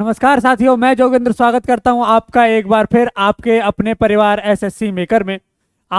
नमस्कार साथियों मैं जोगिंद्र स्वागत करता हूं आपका एक बार फिर आपके अपने परिवार एसएससी मेकर में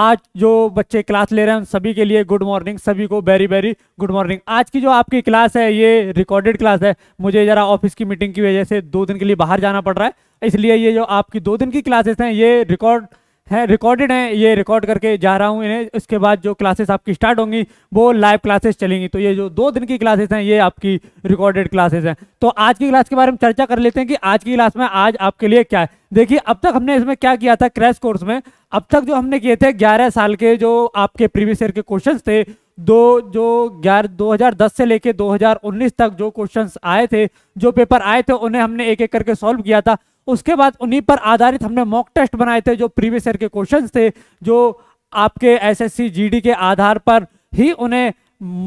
आज जो बच्चे क्लास ले रहे हैं उन सभी के लिए गुड मॉर्निंग सभी को वेरी वेरी गुड मॉर्निंग आज की जो आपकी क्लास है ये रिकॉर्डेड क्लास है मुझे ज़रा ऑफिस की मीटिंग की वजह से दो दिन के लिए बाहर जाना पड़ रहा है इसलिए ये जो आपकी दो दिन की क्लासेस हैं ये रिकॉर्ड हैं रिकॉर्डेड हैं ये रिकॉर्ड करके जा रहा हूँ इन्हें इसके बाद जो क्लासेस आपकी स्टार्ट होंगी वो लाइव क्लासेस चलेंगी तो ये जो दो दिन की क्लासेस हैं ये आपकी रिकॉर्डेड क्लासेस हैं तो आज की क्लास के बारे में चर्चा कर लेते हैं कि आज की क्लास में आज आपके लिए क्या है देखिए अब तक हमने इसमें क्या किया था क्रैश कोर्स में अब तक जो हमने किए थे ग्यारह साल के जो आपके प्रीवियस ईयर के क्वेश्चन थे दो जो ग्यारह दस से लेके उन्नीस तक जो क्वेश्चंस आए थे जो पेपर आए थे उन्हें हमने एक एक करके सॉल्व किया था उसके बाद उन्हीं पर आधारित हमने मॉक टेस्ट बनाए थे जो प्रीवियस ईयर के क्वेश्चन थे जो आपके एसएससी जीडी के आधार पर ही उन्हें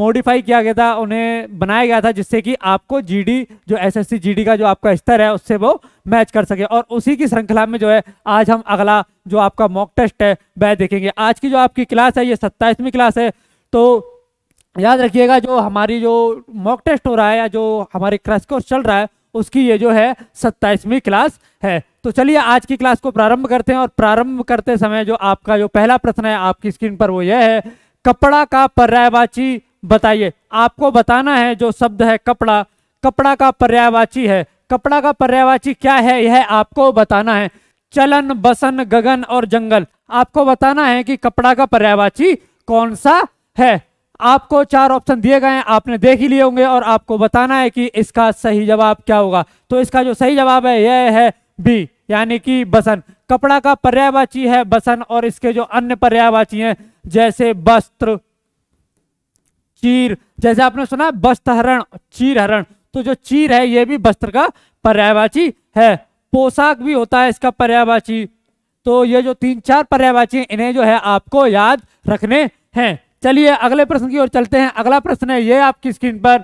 मॉडिफाई किया गया था उन्हें बनाया गया था जिससे कि आपको जीडी जो एसएससी जीडी का जो आपका स्तर है उससे वो मैच कर सके और उसी की श्रृंखला में जो है आज हम अगला जो आपका मॉक टेस्ट है वह देखेंगे आज की जो आपकी क्लास है ये सत्ताईसवीं क्लास है तो याद रखिएगा जो हमारी जो मॉक टेस्ट हो रहा है या जो हमारे क्रैश कोर्स चल रहा है उसकी ये जो है सत्ताईसवीं क्लास है तो चलिए आज की क्लास को प्रारंभ करते हैं और प्रारंभ करते समय जो आपका जो पहला प्रश्न है आपकी स्क्रीन पर वो यह है कपड़ा का पर्यायवाची बताइए आपको बताना है जो शब्द है कपड़ा कपड़ा का पर्यायवाची है कपड़ा का पर्यायवाची क्या है यह आपको बताना है चलन बसन गगन और जंगल आपको बताना है कि कपड़ा का पर्यायवाची कौन सा है आपको चार ऑप्शन दिए गए हैं आपने देख ही लिए होंगे और आपको बताना है कि इसका सही जवाब क्या होगा तो इसका जो सही जवाब है यह है बी यानी कि बसन कपड़ा का पर्यायवाची है बसन और इसके जो अन्य पर्यायवाची हैं जैसे वस्त्र चीर जैसे आपने सुना वस्त्रहरण चीरहरण तो जो चीर है यह भी वस्त्र का पर्यायवाची है पोशाक भी होता है इसका पर्यायवाची तो ये जो तीन चार पर्यायवाची इन्हें जो है आपको याद रखने हैं चलिए अगले प्रश्न की ओर चलते हैं अगला प्रश्न है ये आपकी स्क्रीन पर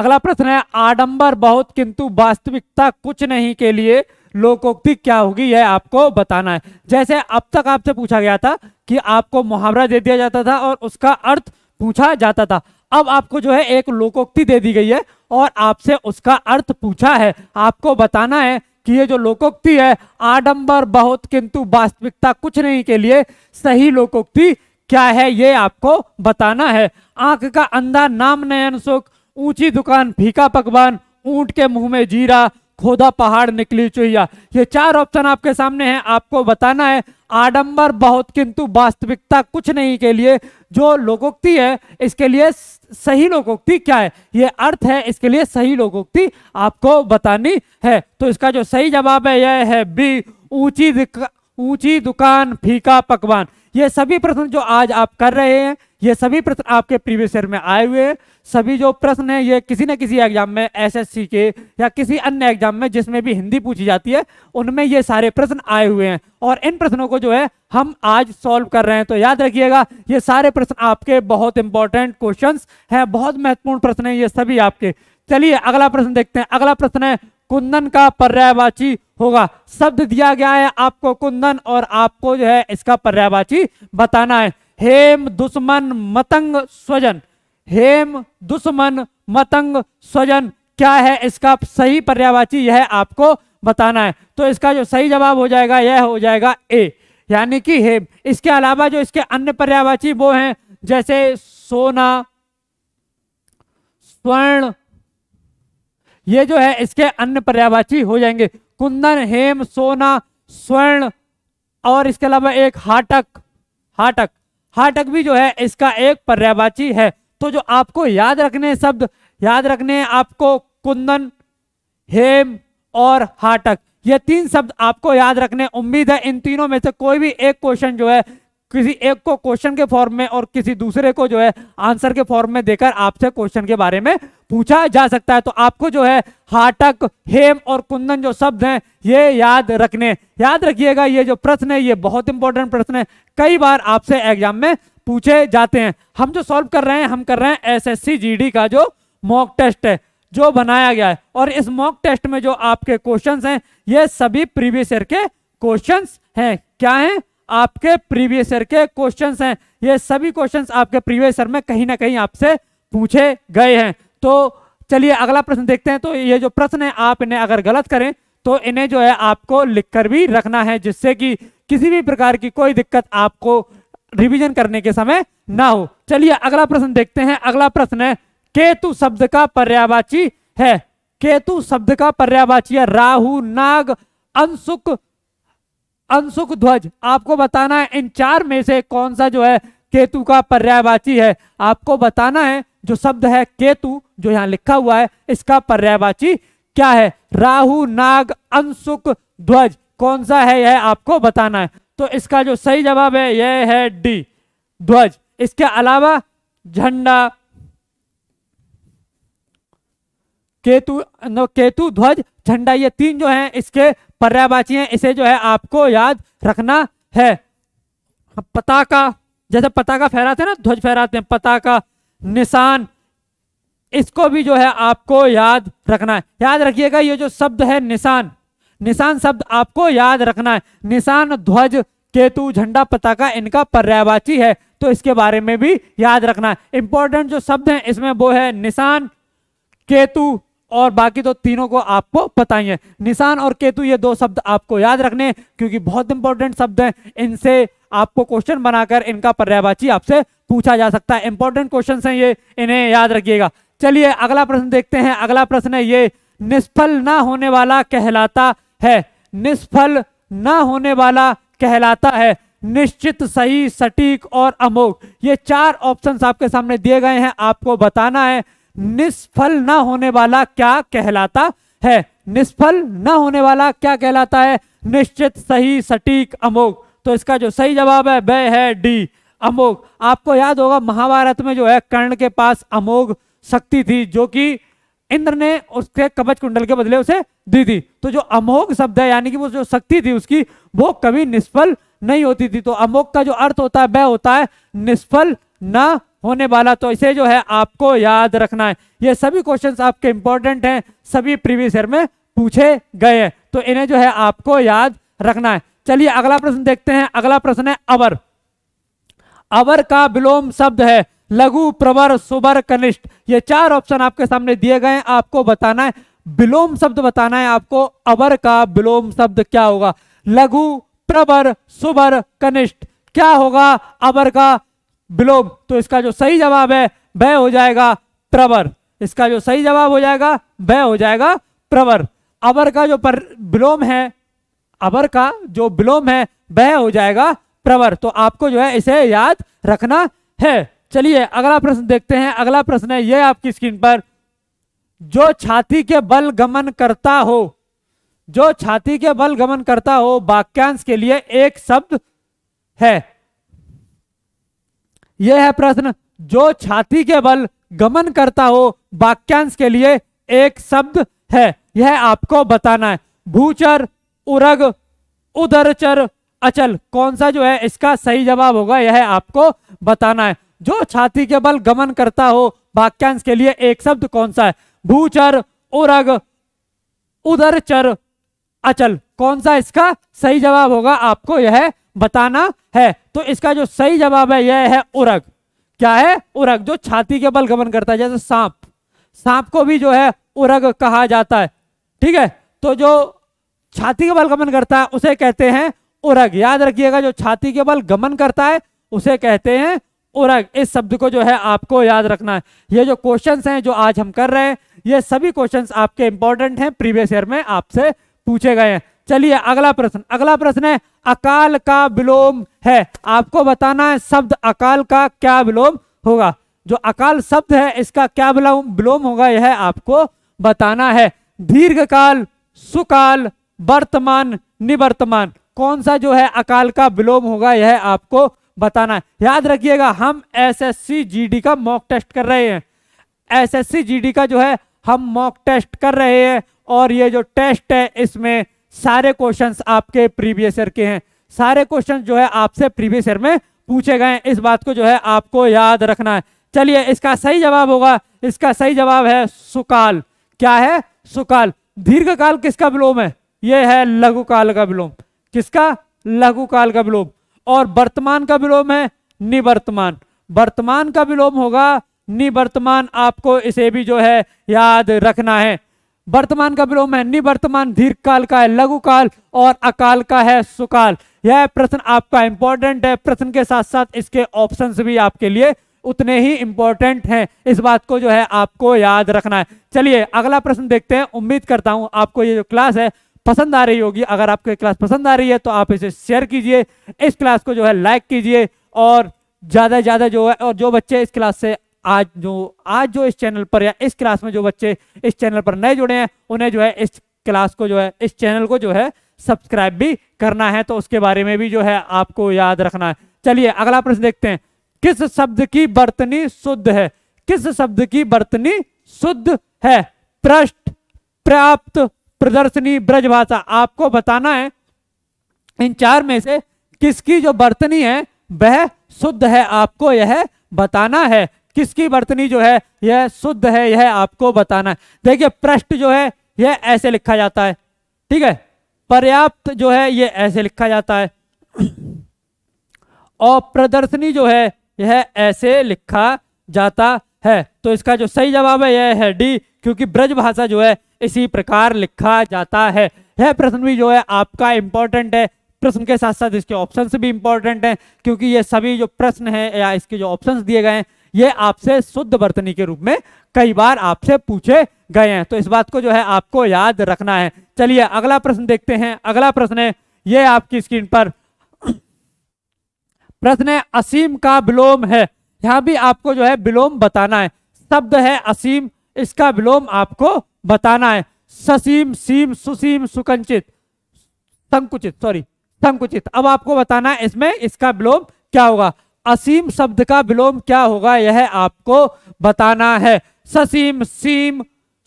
अगला प्रश्न है आडंबर बहुत किंतु वास्तविकता कुछ नहीं के लिए लोकोक्ति क्या होगी यह आपको बताना है जैसे अब तक आपसे पूछा गया था कि आपको मुहावरा दे दिया जाता था और उसका अर्थ पूछा जाता था अब आपको जो है एक लोकोक्ति दे दी गई है और आपसे उसका अर्थ पूछा है आपको बताना है कि ये जो लोकोक्ति है आडंबर बहुत किंतु वास्तविकता कुछ नहीं के लिए सही लोकोक्ति क्या है ये आपको बताना है आंख का अंधा नाम नयन सुख ऊंची दुकान फीका पकवान ऊंट के मुंह में जीरा खोदा पहाड़ निकली चुहिया ये चार ऑप्शन आपके सामने हैं आपको बताना है आडंबर बहुत किंतु वास्तविकता कुछ नहीं के लिए जो लोकोक्ति है इसके लिए सही लोकोक्ति क्या है ये अर्थ है इसके लिए सही लोकोक्ति आपको बतानी है तो इसका जो सही जवाब है यह है बी ऊंची ऊंची दुकान फीका पकवान ये सभी प्रश्न जो आज आप कर रहे हैं ये सभी प्रश्न आपके प्रीवियस ईयर में आए हुए हैं सभी जो प्रश्न है ये किसी न किसी एग्जाम में एसएससी के या किसी अन्य एग्जाम में जिसमें भी हिंदी पूछी जाती है उनमें ये सारे प्रश्न आए हुए हैं और इन प्रश्नों को जो है हम आज सॉल्व कर रहे हैं तो याद रखिएगा ये सारे प्रश्न आपके बहुत इंपॉर्टेंट क्वेश्चन है बहुत महत्वपूर्ण प्रश्न है ये सभी आपके चलिए अगला प्रश्न देखते हैं अगला प्रश्न है कुंदन का पर्यायवाची होगा शब्द दिया गया है आपको कुंदन और आपको जो है इसका पर्यावाची बताना है हेम दुश्मन मतंग स्वजन हेम दुश्मन मतंग स्वजन क्या है इसका सही पर्यावाची यह आपको बताना है तो इसका जो सही जवाब हो जाएगा यह हो जाएगा ए यानी कि हेम इसके अलावा जो इसके अन्य पर्यावाची वो हैं जैसे सोना स्वर्ण ये जो है इसके अन्य पर्यावाची हो जाएंगे कुंदन हेम सोना स्वर्ण और इसके अलावा एक हाटक हाटक हाटक भी जो है इसका एक पर्यावाची है तो जो आपको याद रखने शब्द याद रखने आपको कुंदन हेम और हाटक ये तीन शब्द आपको याद रखने उम्मीद है इन तीनों में से कोई भी एक क्वेश्चन जो है किसी एक को क्वेश्चन के फॉर्म में और किसी दूसरे को जो है आंसर के फॉर्म में देकर आपसे क्वेश्चन के बारे में पूछा जा सकता है तो आपको जो है हाटक हेम और कुंदन जो शब्द हैं ये याद रखने याद रखिएगा ये जो प्रश्न है ये बहुत इंपॉर्टेंट प्रश्न है कई बार आपसे एग्जाम में पूछे जाते हैं हम जो सॉल्व कर रहे हैं हम कर रहे हैं एस एस का जो मॉक टेस्ट है जो बनाया गया है और इस मॉक टेस्ट में जो आपके क्वेश्चन हैं ये सभी प्रीवियस ईयर के क्वेश्चन हैं क्या हैं आपके प्रीवियस ईयर के क्वेश्चन हैं ये सभी क्वेश्चन आपके प्रीवियस ईयर में कहीं ना कहीं आपसे पूछे गए हैं तो चलिए अगला प्रश्न देखते हैं तो ये जो प्रश्न है आप इन्हें अगर गलत करें तो इन्हें जो है आपको लिखकर भी रखना है जिससे कि किसी भी प्रकार की कोई दिक्कत आपको रिवीजन करने के समय ना हो चलिए अगला प्रश्न देखते हैं अगला प्रश्न है केतु शब्द का पर्यावाची है केतु शब्द का पर्यावाची है राहु नाग अंशुक अंशुक ध्वज आपको बताना है इन चार में से कौन सा जो है केतु का पर्यायवाची है आपको बताना है जो शब्द है केतु जो यहां लिखा हुआ है इसका पर्यायवाची क्या है राहु नाग अंशुक ध्वज कौन सा है यह आपको बताना है तो इसका जो सही जवाब है यह है डी ध्वज इसके अलावा झंडा केतु केतु ध्वज झंडा ये तीन जो हैं इसके पर्यावाची है इसे जो है आपको याद रखना है पताका जैसे पताका फहराते हैं ना ध्वज फहराते हैं पताका निशान इसको भी जो है आपको याद रखना है याद रखिएगा ये जो शब्द है निशान निशान शब्द आपको याद रखना है निशान ध्वज केतु झंडा पताका इनका पर्यावाची है तो इसके बारे में भी याद रखना है इंपॉर्टेंट जो शब्द है इसमें वो है निशान केतु और बाकी तो तीनों को आपको पता ही है निशान और केतु ये दो शब्द आपको याद रखने क्योंकि बहुत इंपॉर्टेंट शब्द हैं इनसे आपको क्वेश्चन बनाकर इनका पर्यायवाची आपसे पूछा जा सकता है इंपॉर्टेंट क्वेश्चन हैं ये इन्हें याद रखिएगा चलिए अगला प्रश्न देखते हैं अगला प्रश्न है ये निष्फल ना होने वाला कहलाता है निष्फल ना होने वाला कहलाता है निश्चित सही सटीक और अमोघ ये चार ऑप्शन आपके सामने दिए गए हैं आपको बताना है निष्फल न होने वाला क्या कहलाता है निष्फल न होने वाला क्या कहलाता है निश्चित सही सटीक अमोघ तो इसका जो सही जवाब है वह है डी अमोघ आपको याद होगा महाभारत में जो है कर्ण के पास अमोघ शक्ति थी जो कि इंद्र ने उसके कवच कुंडल के बदले उसे दी थी तो जो अमोघ शब्द है यानी कि वो जो शक्ति थी उसकी वो कभी निष्फल नहीं होती थी तो अमोघ का जो अर्थ होता है वह होता है निष्फल न होने वाला तो इसे जो है आपको याद रखना है ये सभी क्वेश्चन आपके इंपॉर्टेंट हैं सभी प्रीवियस ईयर में पूछे गए हैं तो इन्हें जो है आपको याद रखना है चलिए अगला प्रश्न देखते हैं अगला प्रश्न है अवर अवर का विलोम शब्द है लघु प्रवर सुबर कनिष्ठ ये चार ऑप्शन आपके सामने दिए गए हैं आपको बताना है विलोम शब्द बताना है आपको अवर का विलोम शब्द क्या होगा लघु प्रवर सुबर कनिष्ठ क्या होगा अवर का विलोभ तो इसका जो सही जवाब है वह हो जाएगा प्रवर इसका जो सही जवाब हो जाएगा वह हो जाएगा प्रवर अवर का जो पर विलोम है अवर का जो विलोम है वह हो जाएगा प्रवर तो आपको जो है इसे याद रखना है चलिए अगला प्रश्न देखते हैं अगला प्रश्न है यह आपकी स्क्रीन पर जो छाती के बल गमन करता हो जो छाती के बल गमन करता हो वाक्यांश के लिए एक शब्द है यह है प्रश्न जो छाती के बल गमन करता हो वाक्यांश के लिए एक शब्द है यह आपको बताना है भूचर उरग उदरचर अचल कौन सा जो है इसका सही जवाब होगा यह आपको बताना है जो छाती के बल गमन करता हो वाक्यांश के लिए एक शब्द कौन सा है भूचर उरग उदरचर चर अचल कौन सा इसका सही जवाब होगा आपको यह बताना है तो इसका जो सही जवाब है यह है उरग क्या है उरग जो छाती के बल गमन करता है जैसे सांप सांप को भी जो है उरग कहा जाता है ठीक है तो जो छाती के बल गमन करता है उसे कहते हैं उरग याद रखिएगा जो छाती के बल गमन करता है उसे कहते हैं उरग इस शब्द को जो है आपको याद रखना है ये जो क्वेश्चंस हैं जो आज हम कर रहे हैं ये सभी क्वेश्चंस आपके इंपॉर्टेंट हैं प्रीवियस ईयर में आपसे पूछे गए हैं चलिए अगला प्रश्न अगला प्रश्न है अकाल का विलोम है आपको बताना है शब्द अकाल का क्या विलोम होगा जो अकाल शब्द है इसका क्या विलोम होगा यह आपको बताना है दीर्घकाल सुकाल वर्तमान निवर्तमान कौन सा जो है अकाल का विलोम होगा यह आपको बताना है याद रखिएगा हम एसएससी जीडी का मॉक टेस्ट कर रहे हैं एसएससी जीडी का जो है हम मॉक टेस्ट कर रहे हैं और ये जो टेस्ट है इसमें सारे क्वेश्चंस आपके प्रीवियस ईयर के हैं सारे क्वेश्चन जो है आपसे प्रीवियस ईयर में पूछे गए इस बात को जो है आपको याद रखना है चलिए इसका सही जवाब होगा इसका सही जवाब है सुकाल क्या है सुकाल दीर्घ काल किसका विलोम है यह है लघु काल का विलोम किसका लघु काल का विलोम और वर्तमान का विलोम है निवर्तमान वर्तमान का विलोम होगा निवर्तमान आपको इसे भी जो है याद रखना है वर्तमान का विलोम है निवर्तमान काल का है लघु काल और अकाल का है सुकाल यह प्रश्न आपका इंपॉर्टेंट है प्रश्न के साथ साथ इसके ऑप्शन भी आपके लिए उतने ही इंपॉर्टेंट हैं इस बात को जो है आपको याद रखना है चलिए अगला प्रश्न देखते हैं उम्मीद करता हूं आपको ये जो क्लास है पसंद आ रही होगी अगर आपको ये क्लास पसंद आ रही है तो आप इसे शेयर कीजिए इस क्लास को जो है लाइक कीजिए और ज़्यादा से ज़्यादा जो है और जो बच्चे इस क्लास से आज जो आज जो इस चैनल पर या इस क्लास में जो बच्चे इस चैनल पर नए जुड़े हैं उन्हें जो है इस क्लास को जो है इस चैनल को जो है सब्सक्राइब भी करना है तो उसके बारे में भी जो है आपको याद रखना है चलिए अगला प्रश्न देखते हैं किस शब्द की बर्तनी शुद्ध है किस शब्द की बर्तनी शुद्ध है पृष्ठ प्राप्त प्रदर्शनी ब्रजभाषा आपको बताना है इन चार में से किसकी जो बर्तनी है वह शुद्ध है आपको यह बताना है किसकी बर्तनी जो है यह शुद्ध है यह आपको बताना है देखिए प्रश्न जो है यह ऐसे लिखा जाता है ठीक है पर्याप्त जो है यह ऐसे लिखा जाता है और प्रदर्शनी जो है यह ऐसे लिखा जाता है तो इसका जो सही जवाब है यह है डी क्योंकि ब्रज भाषा जो है इसी प्रकार लिखा जाता है यह प्रश्न भी जो है आपका इंपॉर्टेंट है प्रश्न के साथ साथ इसके ऑप्शंस भी इंपॉर्टेंट हैं क्योंकि ये सभी जो प्रश्न हैं या इसके जो ऑप्शंस दिए गए हैं ये आपसे शुद्ध वर्तनी के रूप में कई बार आपसे पूछे गए हैं तो इस बात को जो है आपको याद रखना है चलिए अगला प्रश्न देखते हैं अगला प्रश्न है ये आपकी स्क्रीन पर प्रश्न है असीम का विलोम है यहां भी आपको जो है विलोम बताना है शब्द है असीम इसका विलोम आपको बताना है ससीम सीम सुसीम सुकंचित संकुचित सॉरी संकुचित अब आपको बताना है इसमें इसका विलोम क्या होगा असीम शब्द का विलोम क्या होगा यह आपको बताना है ससीम सीम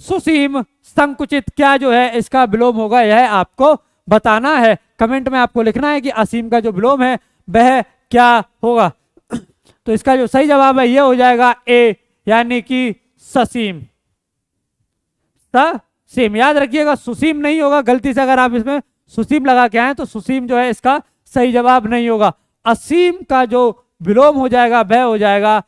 सुसीम संकुचित क्या जो है इसका विलोम होगा यह आपको बताना है कमेंट में आपको लिखना है कि असीम का जो विलोम है वह क्या होगा तो इसका जो सही जवाब है यह हो जाएगा ए यानी कि ससीम सीम याद रखिएगा सुसीम नहीं होगा गलती से अगर आप इसमें सुसीम लगा के आए तो सुसीम जो है इसका सही जवाब नहीं होगा असीम का जो विलोम हो जाएगा वह हो जाएगा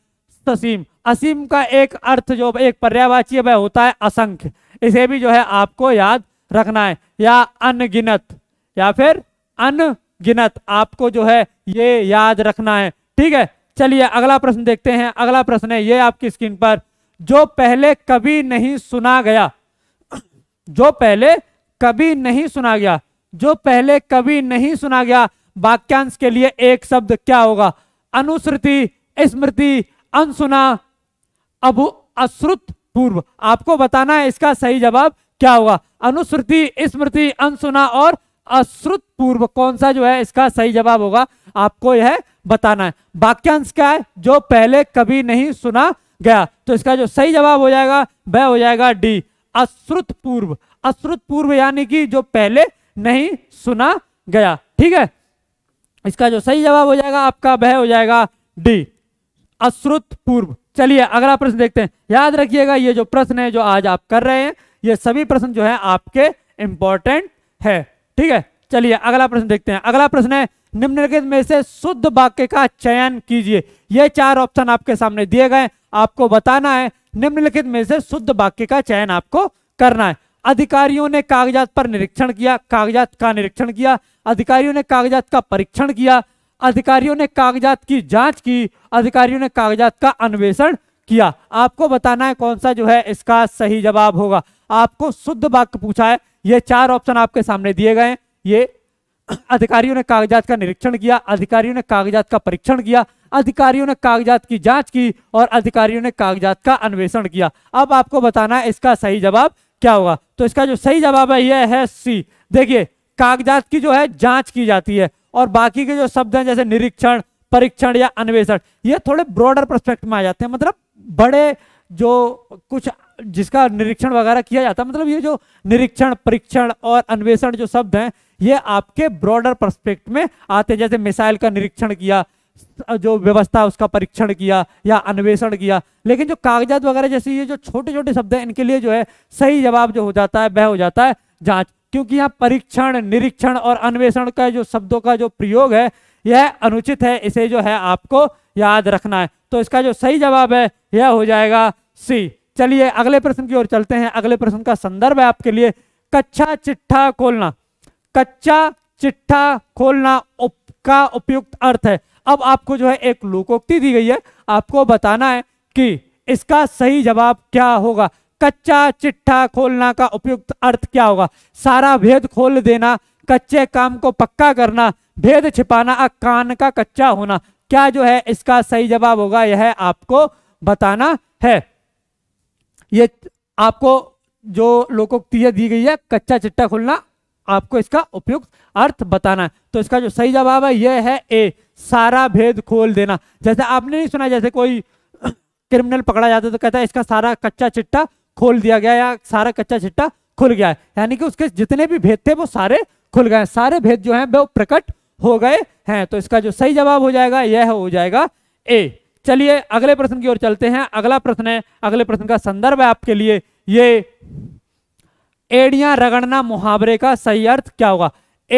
ससीम असीम का एक अर्थ जो एक पर्यावाची वह होता है असंख्य इसे भी जो है आपको याद रखना है या अनगिनत या फिर अनगिनत आपको जो है ये याद रखना है ठीक है चलिए अगला प्रश्न देखते हैं अगला प्रश्न है ये आपकी स्क्रीन पर जो पहले कभी नहीं सुना गया जो पहले कभी नहीं सुना गया जो पहले कभी नहीं सुना गया वाक्यांश के लिए एक शब्द क्या होगा अनुसृति स्मृति अनसुना अब अश्रुत पूर्व आपको बताना है इसका सही जवाब क्या होगा अनुसृति स्मृति अनसुना और अश्रुत पूर्व कौन सा जो है इसका सही जवाब होगा आपको यह बताना है वाक्यांश क्या है जो पहले कभी नहीं सुना गया तो इसका जो सही जवाब हो जाएगा वह हो जाएगा डी अश्रुत पूर्व अश्रुत पूर्व यानी कि जो पहले नहीं सुना गया ठीक है इसका जो सही जवाब हो जाएगा आपका वह हो जाएगा डी अश्रुत पूर्व चलिए अगला प्रश्न देखते हैं याद रखिएगा ये जो प्रश्न है जो आज आप कर रहे हैं ये सभी प्रश्न जो है आपके इंपॉर्टेंट है ठीक है चलिए अगला प्रश्न देखते हैं अगला प्रश्न है निम्नलिखित में से शुद्ध वाक्य का चयन कीजिए ये चार ऑप्शन आपके सामने दिए गए आपको बताना है निम्नलिखित में से शुद्ध वाक्य का चयन आपको करना है अधिकारियों ने कागजात पर निरीक्षण किया कागजात का निरीक्षण किया अधिकारियों ने कागजात का परीक्षण किया अधिकारियों ने कागजात की जांच की अधिकारियों ने कागजात का अन्वेषण किया आपको बताना है कौन सा जो है इसका सही जवाब होगा आपको शुद्ध वाक्य पूछा है ये चार ऑप्शन आपके सामने दिए गए ये अधिकारियों ने कागजात का निरीक्षण किया अधिकारियों ने कागजात का परीक्षण किया अधिकारियों ने कागजात की जांच की और अधिकारियों ने कागजात का अन्वेषण किया अब आपको बताना है इसका सही जवाब क्या होगा तो इसका जो सही जवाब है यह है सी देखिए कागजात की जो है जांच की जाती है और बाकी के जो शब्द हैं जैसे निरीक्षण परीक्षण या अन्वेषण ये थोड़े ब्रॉडर परस्पेक्ट में आ जाते हैं मतलब बड़े जो कुछ जिसका निरीक्षण वगैरह किया जाता है मतलब ये जो निरीक्षण परीक्षण और अन्वेषण जो शब्द हैं ये आपके ब्रॉडर परस्पेक्ट में आते हैं जैसे मिसाइल का निरीक्षण किया जो व्यवस्था उसका परीक्षण किया या अन्वेषण किया लेकिन जो कागजात वगैरह जैसे ये जो छोटे छोटे शब्द हैं इनके लिए जो है सही जवाब जो हो जाता है वह हो जाता है जांच क्योंकि यहाँ परीक्षण निरीक्षण और अन्वेषण का जो शब्दों का जो प्रयोग है यह अनुचित है इसे जो है आपको याद रखना है तो इसका जो सही जवाब है यह हो जाएगा सी चलिए अगले प्रश्न की ओर चलते हैं अगले प्रश्न का संदर्भ है आपके लिए कच्चा चिट्ठा खोलना कच्चा चिट्ठा खोलना उप, का उपयुक्त अर्थ है अब आपको जो है एक लोकोक्ति दी गई है आपको बताना है कि इसका सही जवाब क्या होगा कच्चा चिट्ठा खोलना का उपयुक्त अर्थ क्या होगा सारा भेद खोल देना कच्चे काम को पक्का करना भेद छिपाना और कान का कच्चा होना क्या जो है इसका सही जवाब होगा यह आपको बताना है ये आपको जो लोकोक्तियाँ दी गई है कच्चा चिट्टा खुलना आपको इसका उपयुक्त अर्थ बताना है तो इसका जो सही जवाब है यह है ए सारा भेद खोल देना जैसे आपने नहीं सुना जैसे कोई क्रिमिनल पकड़ा जाता तो कहता है इसका सारा कच्चा चिट्टा खोल दिया गया या सारा कच्चा चिट्टा खुल गया है यानी कि उसके जितने भी भेद थे वो सारे खुल गए सारे भेद जो है वो प्रकट हो गए हैं तो इसका जो सही जवाब हो जाएगा यह हो जाएगा ए चलिए अगले प्रश्न की ओर चलते हैं अगला प्रश्न है अगले प्रश्न का संदर्भ है आपके लिए ये एडिया रगड़ना मुहावरे का सही अर्थ क्या होगा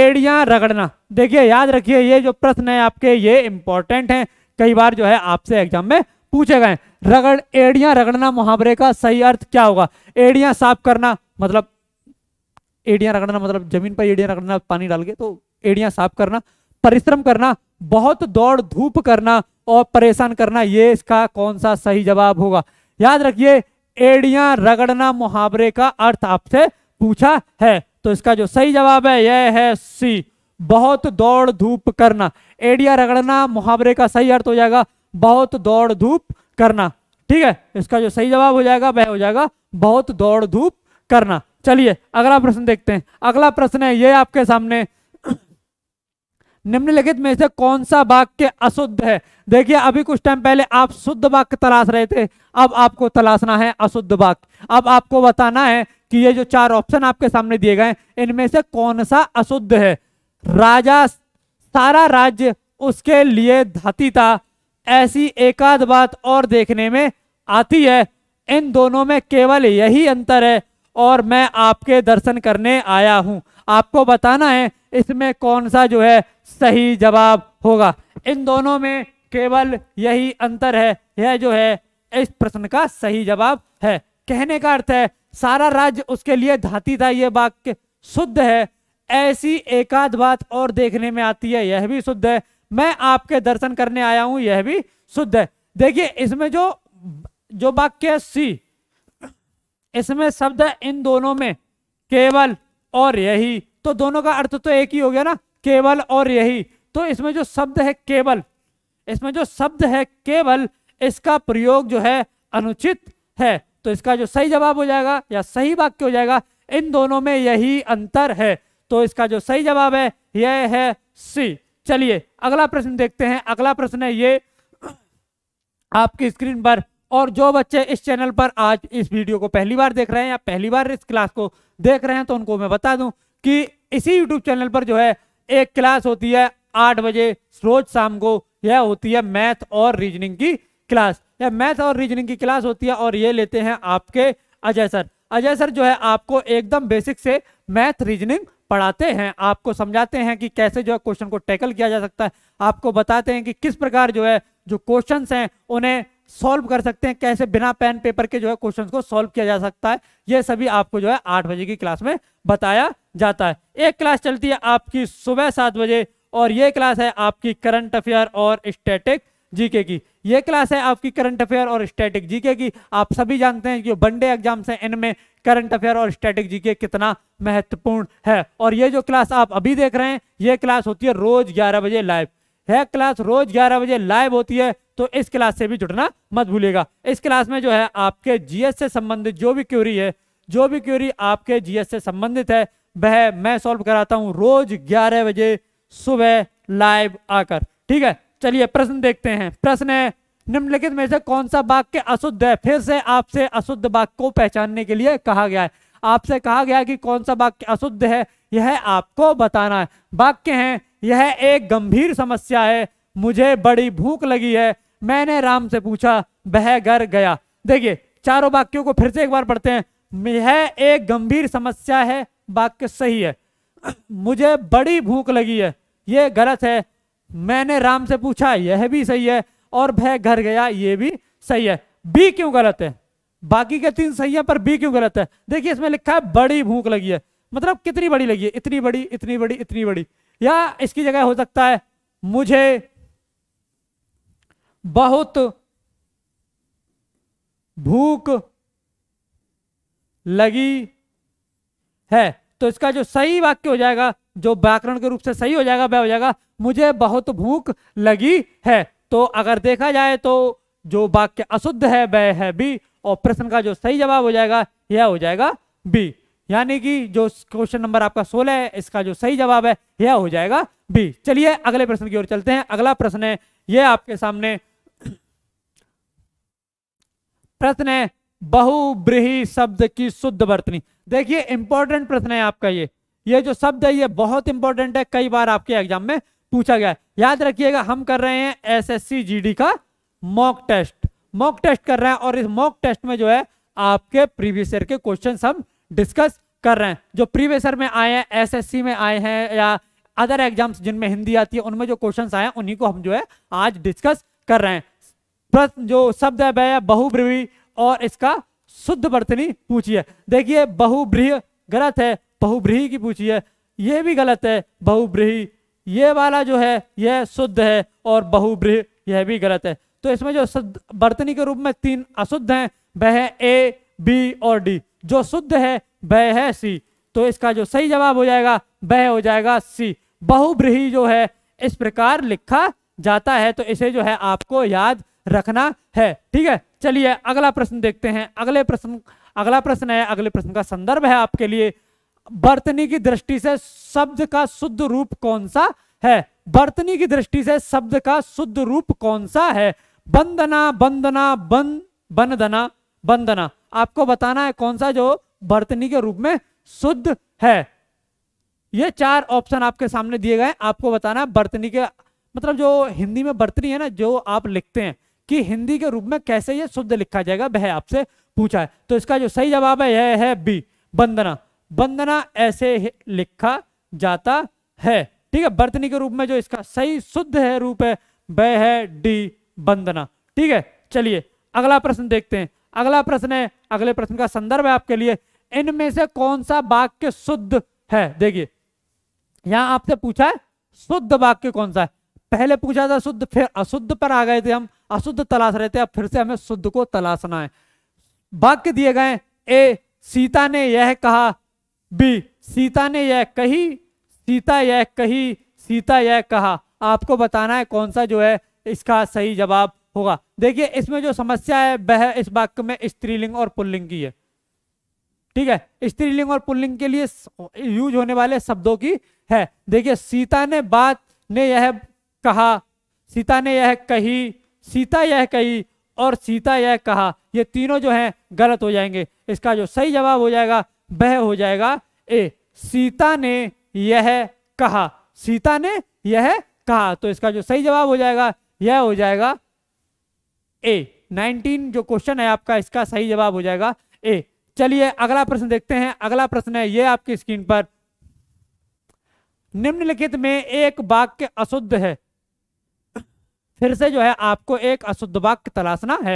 एडिया रगड़ना देखिए याद रखिए ये जो प्रश्न है आपके ये इंपॉर्टेंट है कई बार जो है आपसे एग्जाम में पूछे गए रगड़ एडिया रगड़ना मुहावरे का सही अर्थ क्या होगा एड़िया साफ करना मतलब एडिया रगड़ना मतलब जमीन पर एडिया रगड़ना पानी डाल के तो एड़िया साफ करना परिश्रम करना बहुत दौड़ धूप करना और परेशान करना ये इसका कौन सा सही जवाब होगा याद रखिए एड़िया रगड़ना मुहावरे का अर्थ आपसे पूछा है तो इसका जो सही जवाब है यह है सी बहुत दौड़ धूप करना एड़िया रगड़ना मुहावरे का सही अर्थ हो जाएगा बहुत दौड़ धूप करना ठीक है इसका जो सही जवाब हो जाएगा वह हो जाएगा बहुत दौड़ धूप करना चलिए अगला प्रश्न देखते हैं अगला प्रश्न है ये आपके सामने निम्नलिखित में से कौन सा वाक्य अशुद्ध है देखिए अभी कुछ टाइम पहले आप शुद्ध वाक्य तलाश रहे थे अब आपको तलाशना है अशुद्ध वाक्य अब आपको बताना है कि ये जो चार ऑप्शन आपके सामने दिए गए इनमें से कौन सा अशुद्ध है राजा सारा राज्य उसके लिए धाती था ऐसी एकाध बात और देखने में आती है इन दोनों में केवल यही अंतर है और मैं आपके दर्शन करने आया हूं आपको बताना है इसमें कौन सा जो है सही जवाब होगा इन दोनों में केवल यही अंतर है यह जो है इस प्रश्न का सही जवाब है कहने का अर्थ है सारा राज्य उसके लिए धाती था यह वाक्य शुद्ध है ऐसी एकाध बात और देखने में आती है यह भी शुद्ध है मैं आपके दर्शन करने आया हूं यह भी शुद्ध है देखिए इसमें जो जो वाक्य है सी इसमें शब्द है इन दोनों में केवल और यही तो दोनों का अर्थ तो एक ही हो गया ना केवल और यही तो इसमें जो शब्द है केवल इसमें जो शब्द है केवल इसका प्रयोग जो है अनुचित है तो इसका जो सही जवाब हो जाएगा या सही वाक्य हो जाएगा इन दोनों में यही अंतर है तो इसका जो सही जवाब है यह है सी चलिए अगला प्रश्न देखते हैं अगला प्रश्न है ये आपकी स्क्रीन पर और जो बच्चे इस चैनल पर आज इस वीडियो को पहली बार देख रहे हैं या पहली बार इस क्लास को देख रहे हैं तो उनको मैं बता दूं कि इसी यूट्यूब चैनल पर जो है एक क्लास होती है आठ बजे रोज शाम को यह होती है मैथ और रीजनिंग की क्लास या मैथ और रीजनिंग की क्लास होती है और ये लेते हैं आपके अजय सर अजय सर जो है आपको एकदम बेसिक से मैथ रीजनिंग पढ़ाते हैं आपको समझाते हैं कि कैसे जो है क्वेश्चन को टैकल किया जा सकता है आपको बताते हैं कि किस प्रकार जो है जो क्वेश्चंस हैं उन्हें सॉल्व कर सकते हैं कैसे बिना पेन पेपर के जो है क्वेश्चंस को सॉल्व किया जा सकता है ये सभी आपको जो है आठ बजे की क्लास में बताया जाता है एक क्लास चलती है आपकी सुबह सात बजे और ये क्लास है आपकी करंट अफेयर और स्टेटिक जीके की ये क्लास है आपकी करंट अफेयर और स्टैटिक जीके की आप सभी जानते हैं कि वनडे एग्जाम्स हैं इनमें करंट अफेयर और स्टैटिक जीके कितना महत्वपूर्ण है और ये जो क्लास आप अभी देख रहे हैं ये क्लास होती है रोज ग्यारह बजे लाइव है क्लास रोज ग्यारह बजे लाइव होती है तो इस क्लास से भी जुड़ना मत भूलेगा इस क्लास में जो है आपके जीएस से संबंधित जो भी क्यूरी है जो भी क्यूरी आपके जीएस से संबंधित है वह मैं सॉल्व कराता हूँ रोज ग्यारह बजे सुबह लाइव आकर ठीक है चलिए प्रश्न देखते हैं प्रश्न है निम्नलिखित में से कौन सा वाक्य अशुद्ध है फिर से आपसे अशुद्ध वाक्य को पहचानने के लिए कहा गया है आपसे कहा गया कि कौन सा वाक्य अशुद्ध है यह आपको बताना है वाक्य है यह एक गंभीर समस्या है मुझे बड़ी भूख लगी है मैंने राम से पूछा वह घर गया देखिए चारों वाक्यों को फिर से एक बार पढ़ते हैं यह एक गंभीर समस्या है वाक्य सही है मुझे बड़ी भूख लगी है यह गलत है मैंने राम से पूछा यह भी सही है और भय घर गया ये भी सही है बी क्यों गलत है बाकी के तीन सही है पर बी क्यों गलत है देखिए इसमें लिखा है बड़ी भूख लगी है मतलब कितनी बड़ी लगी है इतनी बड़ी इतनी बड़ी इतनी बड़ी या इसकी जगह हो सकता है मुझे बहुत भूख लगी है तो इसका जो सही वाक्य हो जाएगा जो व्याकरण के रूप से सही हो जाएगा वह हो जाएगा मुझे बहुत भूख लगी है तो अगर देखा जाए तो जो वाक्य अशुद्ध है वह है बी और प्रश्न का जो सही जवाब हो जाएगा यह हो जाएगा बी यानी कि जो क्वेश्चन नंबर आपका सोलह है इसका जो सही जवाब है यह हो जाएगा बी चलिए अगले प्रश्न की ओर चलते हैं अगला प्रश्न है यह आपके सामने प्रश्न है बहुब्रीही शब्द की शुद्ध वर्तनी देखिए इंपॉर्टेंट प्रश्न है आपका ये ये जो शब्द है ये बहुत इंपॉर्टेंट है कई बार आपके एग्जाम में पूछा गया याद रखिएगा हम कर रहे हैं एसएससी जीडी का मॉक टेस्ट मॉक टेस्ट कर रहे हैं और इस मॉक टेस्ट में जो है आपके प्रीवियस ईयर के क्वेश्चन हम डिस्कस कर रहे हैं जो प्रीवियस ईयर में आए हैं एस में आए हैं या अदर एग्जाम्स जिनमें हिंदी आती है उनमें जो क्वेश्चन आए हैं उन्हीं को हम जो है आज डिस्कस कर रहे हैं प्रश्न जो शब्द है बहुब्रवी और इसका शुद्ध बर्तनी पूछी है देखिए बहुब्रीह गलत है बहुब्रीही की पूछी है ये भी गलत है बहुब्रीही ये वाला जो है यह शुद्ध है और बहुब्रीह यह भी गलत है तो इसमें जो शुद्ध बर्तनी के रूप में तीन अशुद्ध हैं वह है ए बी और डी जो शुद्ध है वह है सी तो इसका जो सही जवाब हो जाएगा वह हो जाएगा सी बहुब्रीही जो है इस प्रकार लिखा जाता है तो इसे जो है आपको याद रखना है ठीक है चलिए अगला प्रश्न देखते हैं अगले प्रश्न अगला प्रश्न है अगले प्रश्न का संदर्भ है आपके लिए बर्तनी की दृष्टि से शब्द का शुद्ध रूप कौन सा है बर्तनी की दृष्टि से शब्द का शुद्ध रूप कौन सा है बंदना बंदना बन बंदना बंदना आपको बताना है कौन सा जो बर्तनी के रूप में शुद्ध है ये चार ऑप्शन आपके सामने दिए गए आपको बताना है बर्तनी के मतलब जो हिंदी में बर्तनी है ना जो आप लिखते हैं कि हिंदी के रूप में कैसे ये शुद्ध लिखा जाएगा वह आपसे पूछा है तो इसका जो सही जवाब है यह है बी बंदना बंदना ऐसे लिखा जाता है ठीक है बर्तनी के रूप में जो इसका सही शुद्ध है रूप है वह है डी बंदना ठीक है चलिए अगला प्रश्न देखते हैं अगला प्रश्न है अगले प्रश्न का संदर्भ है आपके लिए इनमें से कौन सा वाक्य शुद्ध है देखिए यहां आपसे पूछा है शुद्ध वाक्य कौन सा है पहले पूछा था शुद्ध फिर अशुद्ध पर आ गए थे हम अशुद्ध तलाश रहे थे अब फिर से हमें शुद्ध को तलाशना है वाक्य दिए गए ए सीता ने यह कहा बी सीता ने यह कही सीता यह कही सीता यह कहा आपको बताना है कौन सा जो है इसका सही जवाब होगा देखिए इसमें जो समस्या है वह इस वाक्य में स्त्रीलिंग और पुल्लिंग की है ठीक है स्त्रीलिंग और पुल्लिंग के लिए यूज होने वाले शब्दों की है देखिए सीता ने बात ने यह कहा सीता ने यह कही सीता यह कही और सीता यह कहा ये तीनों जो हैं गलत हो जाएंगे इसका जो सही जवाब हो जाएगा वह हो जाएगा ए सीता ने यह कहा सीता ने यह कहा तो इसका जो सही जवाब हो जाएगा यह हो जाएगा ए 19 जो क्वेश्चन है आपका इसका सही जवाब हो जाएगा ए चलिए अगला प्रश्न देखते हैं अगला प्रश्न है यह आपकी स्क्रीन पर निम्नलिखित में एक वाक्य अशुद्ध है फिर से जो है आपको एक अशुद्ध वाक्य तलाशना है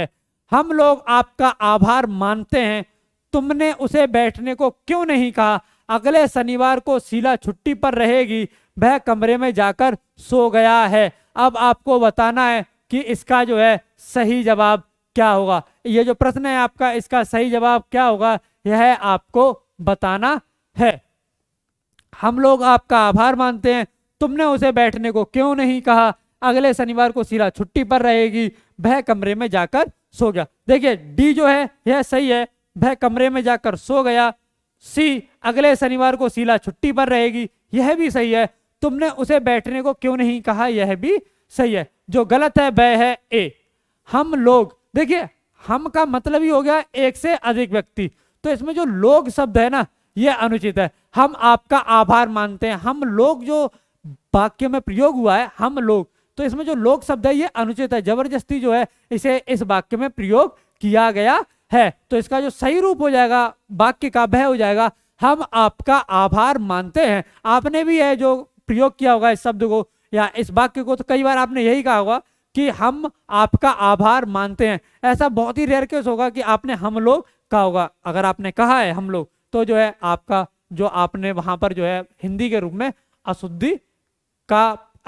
हम लोग आपका आभार मानते हैं तुमने उसे बैठने को क्यों नहीं कहा अगले शनिवार को शीला छुट्टी पर रहेगी वह कमरे में जाकर सो गया है अब आपको बताना है कि इसका जो है सही जवाब क्या होगा ये जो प्रश्न है आपका इसका सही जवाब क्या होगा यह आपको बताना है हम लोग आपका आभार मानते हैं तुमने उसे बैठने को क्यों नहीं कहा अगले शनिवार को सिरा छुट्टी पर रहेगी वह कमरे में जाकर सो गया देखिए डी जो है यह सही है वह कमरे में जाकर सो गया सी अगले शनिवार को शिला छुट्टी पर रहेगी यह भी सही है तुमने उसे बैठने को क्यों नहीं कहा यह भी सही है जो गलत है वह है ए हम लोग देखिए हम का मतलब ही हो गया एक से अधिक व्यक्ति तो इसमें जो लोग शब्द है ना यह अनुचित है हम आपका आभार मानते हैं हम लोग जो वाक्य में प्रयोग हुआ है हम लोग तो इसमें जो लोक शब्द है ये अनुचित है जबरदस्ती जो है इसे इस वाक्य में प्रयोग किया गया है तो इसका जो सही रूप हो जाएगा वाक्य का वह हो जाएगा हम आपका आभार मानते हैं आपने भी है जो प्रयोग किया होगा इस शब्द को या इस वाक्य को तो कई बार आपने यही कहा होगा कि हम आपका आभार मानते हैं ऐसा बहुत ही रेयर केस होगा कि आपने हम लोग कहा होगा अगर आपने कहा है हम लोग तो जो है आपका जो आपने वहां पर जो है हिंदी के रूप में अशुद्धि का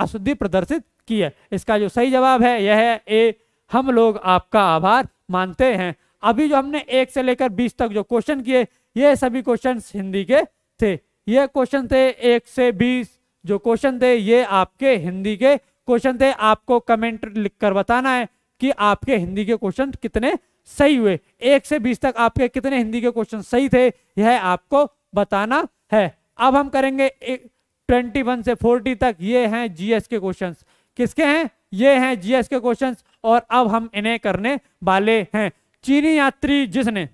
अशुद्धि प्रदर्शित की है इसका जो सही जवाब है यह है ए हम लोग आपका आभार मानते हैं अभी जो हमने एक से लेकर बीस तक जो क्वेश्चन किए ये सभी क्वेश्चन हिंदी के थे ये क्वेश्चन थे एक से बीस जो क्वेश्चन थे ये आपके हिंदी के क्वेश्चन थे आपको कमेंट लिख कर बताना है कि आपके हिंदी के क्वेश्चन कितने सही हुए एक से बीस तक आपके कितने हिंदी के क्वेश्चन सही थे यह आपको बताना है अब हम करेंगे ट्वेंटी वन से फोर्टी तक ये हैं जीएस के क्वेश्चंस किसके हैं ये हैं जीएस के क्वेश्चन और अब हम इन्हें करने वाले हैं चीनी यात्री जिसने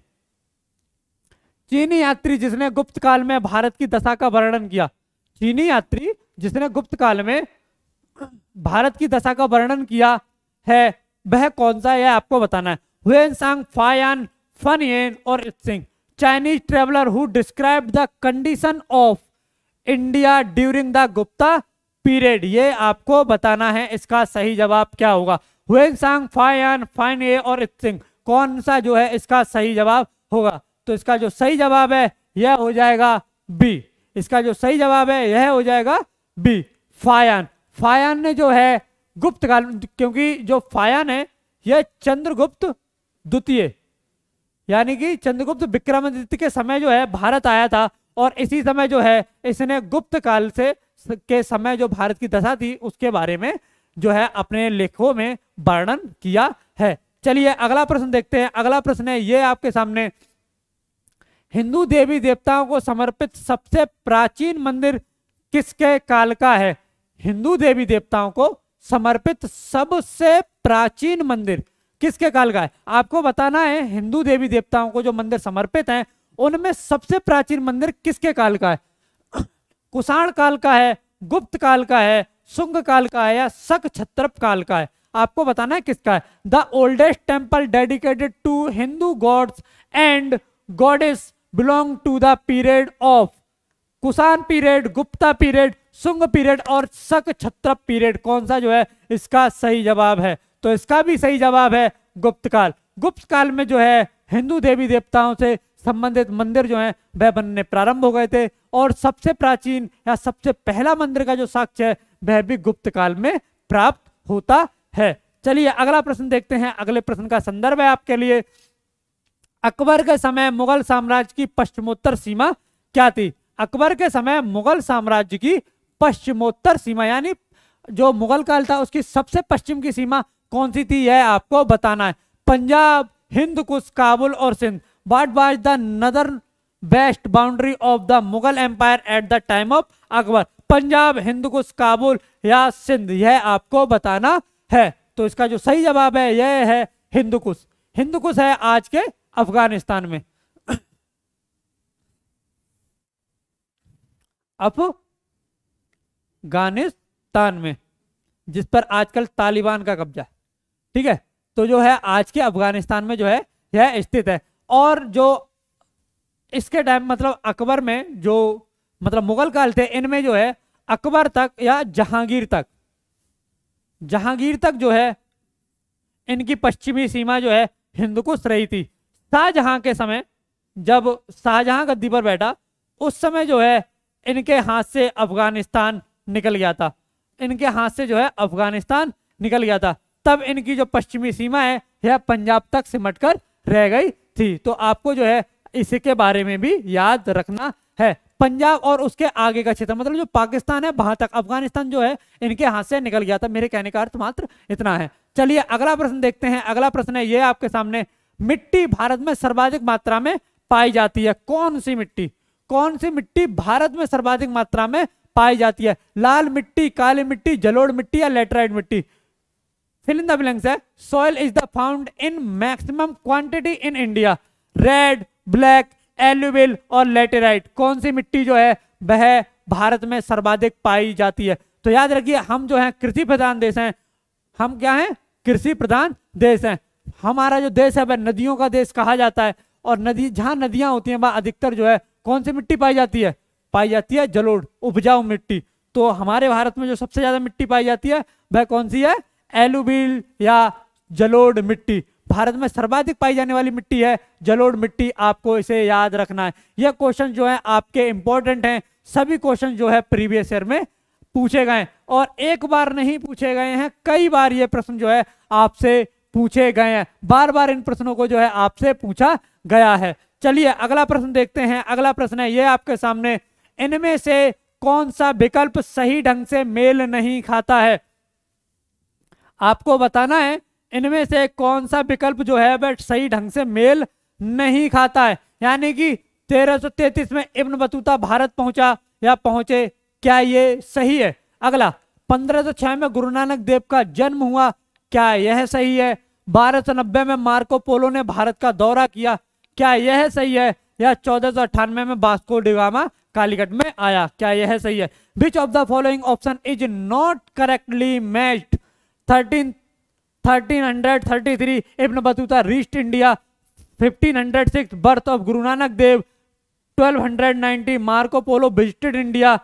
चीनी यात्री जिसने गुप्त काल में भारत की दशा का वर्णन किया चीनी यात्री जिसने गुप्त काल में भारत की दशा का वर्णन किया है वह कौन सा है आपको बताना है फायन फन और सिंह Chinese traveller who describe the condition of India during the Gupta period ये आपको बताना है इसका सही जवाब क्या होगा हुएंगसांग फाइन फाइन ए और इत्सिंग कौन सा जो है इसका सही जवाब होगा तो इसका जो सही जवाब है यह हो जाएगा बी इसका जो सही जवाब है यह हो जाएगा बी फायन फायन ने जो है गुप्त काल क्योंकि जो फायान है यह चंद्रगुप्त द्वितीय यानी कि चंद्रगुप्त विक्रमादित्य के समय जो है भारत आया था और इसी समय जो है इसने गुप्त काल से के समय जो भारत की दशा थी उसके बारे में जो है अपने लेखों में वर्णन किया है चलिए अगला प्रश्न देखते हैं अगला प्रश्न है ये आपके सामने हिंदू देवी देवताओं को समर्पित सबसे प्राचीन मंदिर किसके काल का है हिंदू देवी देवताओं को समर्पित सबसे प्राचीन मंदिर किसके काल का है आपको बताना है हिंदू देवी देवताओं को जो मंदिर समर्पित हैं उनमें सबसे प्राचीन मंदिर किसके काल का है कुषाण काल का है गुप्त काल का है सुंग काल का है या सक छत्रप काल का है आपको बताना है किसका है the oldest temple dedicated to Hindu gods and goddess belong to the period of Kushan period Gupta period Sunga period और सक छत्रप पीरियड कौन सा जो है इसका सही जवाब है तो इसका भी सही जवाब है गुप्त काल गुप्त काल में जो है हिंदू देवी देवताओं से संबंधित मंदिर जो हैं वह बनने प्रारंभ हो गए थे और सबसे प्राचीन या सबसे पहला मंदिर का जो साक्ष्य है वह भी गुप्त काल में प्राप्त होता है चलिए अगला प्रश्न देखते हैं अगले प्रश्न का संदर्भ है आपके लिए अकबर के समय मुगल साम्राज्य की पश्चिमोत्तर सीमा क्या थी अकबर के समय मुगल साम्राज्य की पश्चिमोत्तर सीमा यानी जो मुगल काल था उसकी सबसे पश्चिम की सीमा कौन सी थी यह आपको बताना है पंजाब हिंद कुश काबुल और सिंध what was द नदर west boundary of the Mughal empire at the time of Akbar Punjab Hindu Kush Kabul या सिंध यह आपको बताना है तो इसका जो सही जवाब है यह है हिंदू कुश हिंदू कुश है आज के अफगानिस्तान में अफगानिस्तान में जिस पर आजकल तालिबान का कब्जा है ठीक है तो जो है आज के अफगानिस्तान में जो है यह स्थित है और जो इसके टाइम मतलब अकबर में जो मतलब मुगल काल थे इनमें जो है अकबर तक या जहांगीर तक जहांगीर तक जो है इनकी पश्चिमी सीमा जो है हिंदकुश रही थी शाहजहां के समय जब शाहजहां गद्दी पर बैठा उस समय जो है इनके हाथ से अफगानिस्तान निकल गया था इनके हाथ से जो है अफगानिस्तान निकल गया था तब इनकी जो पश्चिमी सीमा है यह पंजाब तक सिमट कर रह गई थी तो आपको जो है इसके बारे में भी याद रखना है पंजाब और उसके आगे का क्षेत्र मतलब जो पाकिस्तान है वहां तक अफगानिस्तान जो है इनके हाथ से निकल गया था मेरे कहने का अर्थ मात्र इतना है चलिए अगला प्रश्न देखते हैं अगला प्रश्न है ये आपके सामने मिट्टी भारत में सर्वाधिक मात्रा में पाई जाती है कौन सी मिट्टी कौन सी मिट्टी भारत में सर्वाधिक मात्रा में पाई जाती है लाल मिट्टी काली मिट्टी जलोड़ मिट्टी या लेटराइड मिट्टी fill in the blanks hai soil is the found in maximum quantity in india red black alluvial और लेटेराइट कौन सी मिट्टी जो है वह भारत में सर्वाधिक पाई जाती है तो याद रखिए हम जो है कृषि प्रधान देश हैं हम क्या हैं कृषि प्रधान देश हैं हमारा जो देश है वह नदियों का देश कहा जाता है और नदी जहां नदियां होती हैं वह अधिकतर जो है कौन सी मिट्टी पाई जाती है पाई जाती है जलोढ़ उपजाऊ मिट्टी तो हमारे भारत में जो सबसे ज़्यादा मिट्टी पाई जाती है वह कौन सी है एलुबिल या जलोड़ मिट्टी भारत में सर्वाधिक पाई जाने वाली मिट्टी है जलोड़ मिट्टी आपको इसे याद रखना है यह क्वेश्चन जो है आपके इंपॉर्टेंट हैं सभी क्वेश्चन जो है प्रीवियस ईयर में पूछे गए और एक बार नहीं पूछे गए हैं कई बार ये प्रश्न जो है आपसे पूछे गए हैं बार बार इन प्रश्नों को जो है आपसे पूछा गया है चलिए अगला प्रश्न देखते हैं अगला प्रश्न है ये आपके सामने इनमें से कौन सा विकल्प सही ढंग से मेल नहीं खाता है आपको बताना है इनमें से कौन सा विकल्प जो है वह सही ढंग से मेल नहीं खाता है यानी कि 1333 में इब्न बतूता भारत पहुंचा या पहुंचे क्या ये सही है अगला 1506 में गुरु नानक देव का जन्म हुआ क्या यह सही है बारह नब्बे में मार्को पोलो ने भारत का दौरा किया क्या यह सही है या चौदह में बास्को डिगामा कालीगढ़ में आया क्या यह सही है which of the following option is not correctly matched thirteen thirteen hundred thirty three Ibn Battuta reached India fifteen hundred six birth of Guru Nanak Dev twelve hundred ninety Marco Polo visited India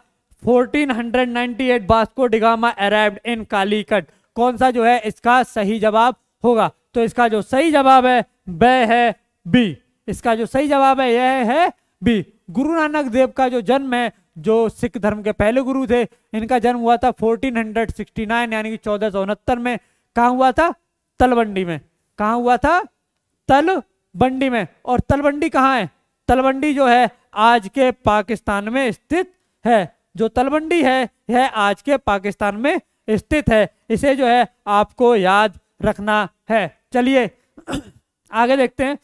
fourteen hundred ninety eight Vasco da Gama arrived in Calicut कौन सा जो है इसका सही जवाब होगा तो इसका जो सही जवाब है वह है बी इसका जो सही जवाब है यह है बी गुरु नानक देव का जो जन्म है जो सिख धर्म के पहले गुरु थे इनका जन्म हुआ था 1469 यानी कि चौदह में कहा हुआ था तलबंडी में कहा हुआ था तलबंडी में और तलबंडी कहाँ है तलबंडी जो है आज के पाकिस्तान में स्थित है जो तलबंडी है यह आज के पाकिस्तान में स्थित है इसे जो है आपको याद रखना है चलिए आगे देखते हैं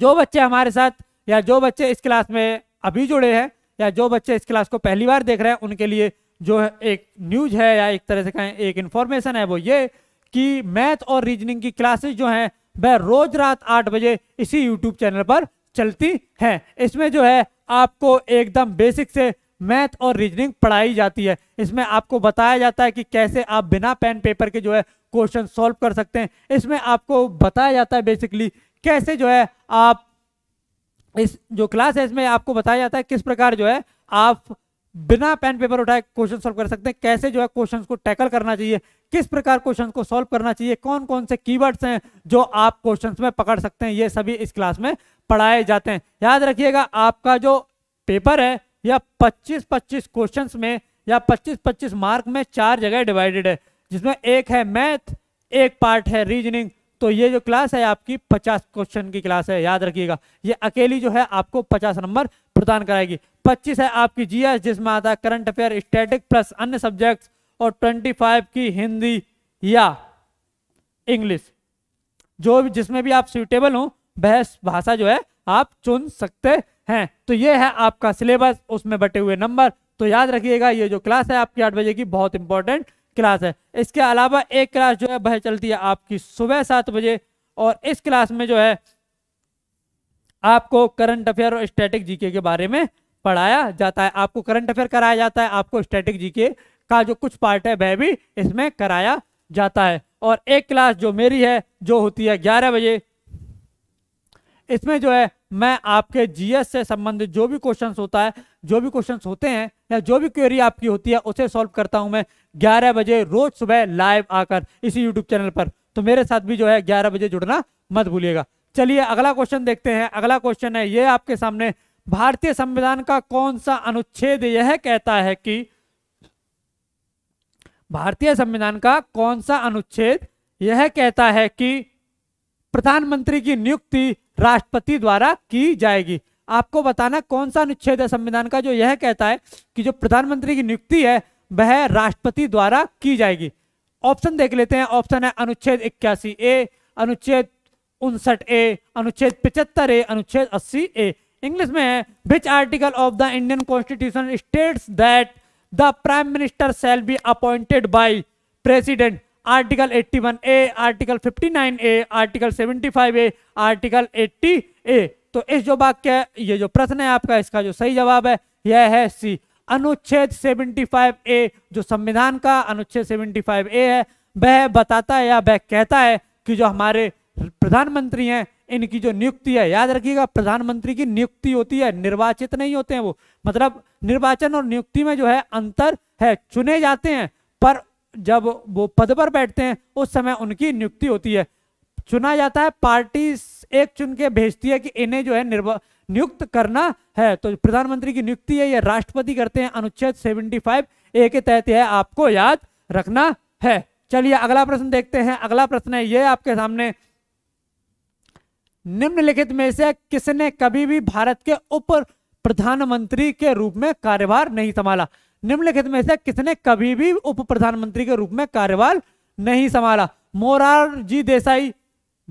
जो बच्चे हमारे साथ या जो बच्चे इस क्लास में अभी जुड़े हैं या जो बच्चे इस क्लास को पहली बार देख रहे हैं उनके लिए जो एक न्यूज है या एक तरह से कहें एक इन्फॉर्मेशन है वो ये कि मैथ और रीजनिंग की क्लासेस जो हैं वह रोज रात आठ बजे इसी यूट्यूब चैनल पर चलती हैं इसमें जो है आपको एकदम बेसिक से मैथ और रीजनिंग पढ़ाई जाती है इसमें आपको बताया जाता है कि कैसे आप बिना पेन पेपर के जो है क्वेश्चन सॉल्व कर सकते हैं इसमें आपको बताया जाता है बेसिकली कैसे जो है आप इस जो क्लास है इसमें आपको बताया जाता है किस प्रकार जो है आप बिना पेन पेपर उठाए क्वेश्चन सॉल्व कर सकते हैं कैसे जो है क्वेश्चन को टैकल करना चाहिए किस प्रकार क्वेश्चन को सॉल्व करना चाहिए कौन कौन से कीवर्ड्स हैं जो आप क्वेश्चन में पकड़ सकते हैं ये सभी इस क्लास में पढ़ाए जाते हैं याद रखिएगा आपका जो पेपर है या 25-25 क्वेश्चंस में या 25-25 मार्क में चार जगह डिवाइडेड है जिसमें एक है मैथ एक पार्ट है रीजनिंग तो ये जो क्लास है आपकी पचास क्वेश्चन की क्लास है याद रखिएगा ये अकेली जो है आपको पचास नंबर प्रदान कराएगी पच्चीस है आपकी जीएस जिसमें आता है करंट अफेयर स्टैटिक प्लस अन्य सब्जेक्ट्स और ट्वेंटी फाइव की हिंदी या इंग्लिश जो भी जिसमें भी आप सुटेबल हो बहस भाषा जो है आप चुन सकते हैं तो ये है आपका सिलेबस उसमें बटे हुए नंबर तो याद रखिएगा ये जो क्लास है आपकी आठ बजे की बहुत इंपॉर्टेंट क्लास है इसके अलावा एक क्लास जो है वह चलती है आपकी सुबह सात बजे और इस क्लास में जो है आपको करंट अफेयर और स्टैटिक जीके के बारे में पढ़ाया जाता है आपको करंट अफेयर कराया जाता है आपको स्टैटिक जीके का जो कुछ पार्ट है वह भी इसमें कराया जाता है और एक क्लास जो मेरी है जो होती है ग्यारह बजे इसमें जो है मैं आपके जीएस से संबंधित जो भी क्वेश्चन होता है जो भी क्वेश्चन होते हैं या जो भी क्वेरी आपकी होती है उसे सॉल्व करता हूं मैं 11 बजे रोज सुबह लाइव आकर इसी यूट्यूब चैनल पर तो मेरे साथ भी जो है 11 बजे जुड़ना मत भूलिएगा चलिए अगला क्वेश्चन देखते हैं अगला क्वेश्चन है ये आपके सामने भारतीय संविधान का कौन सा अनुच्छेद यह कहता है कि भारतीय संविधान का कौन सा अनुच्छेद यह कहता है कि प्रधानमंत्री की नियुक्ति राष्ट्रपति द्वारा की जाएगी आपको बताना कौन सा अनुच्छेद है संविधान का जो यह कहता है कि जो प्रधानमंत्री की नियुक्ति है वह राष्ट्रपति द्वारा की जाएगी ऑप्शन देख लेते हैं ऑप्शन है अनुच्छेद इक्यासी ए अनुच्छेद उनसठ ए अनुच्छेद पिछहत्तर ए अनुच्छेद अस्सी ए इंग्लिश में है which article of the Indian constitution states that the prime minister shall be appointed by president article 81 A article 59 A article 75 A article 80 A तो इस जो वाक्य है ये जो प्रश्न है आपका इसका जो सही जवाब है यह है सी अनुच्छेद 75 ए जो संविधान का अनुच्छेद 75 ए है वह बताता है या वह कहता है कि जो हमारे प्रधानमंत्री हैं इनकी जो नियुक्ति है याद रखिएगा प्रधानमंत्री की नियुक्ति होती है निर्वाचित नहीं होते हैं वो मतलब निर्वाचन और नियुक्ति में जो है अंतर है चुने जाते हैं पर जब वो पद पर बैठते हैं उस समय उनकी नियुक्ति होती है चुना जाता है पार्टी एक चुन के भेजती है कि इन्हें जो है निर्वा नियुक्त करना है तो प्रधानमंत्री की नियुक्ति है यह राष्ट्रपति करते हैं अनुच्छेद 75 ए के तहत यह आपको याद रखना है चलिए अगला प्रश्न देखते हैं अगला प्रश्न है यह आपके सामने निम्नलिखित में से किसने कभी भी भारत के उप प्रधानमंत्री के रूप में कार्यभार नहीं संभाला निम्नलिखित में से किसने कभी भी उप प्रधानमंत्री के रूप में कार्यभार नहीं संभाला Morarji Desai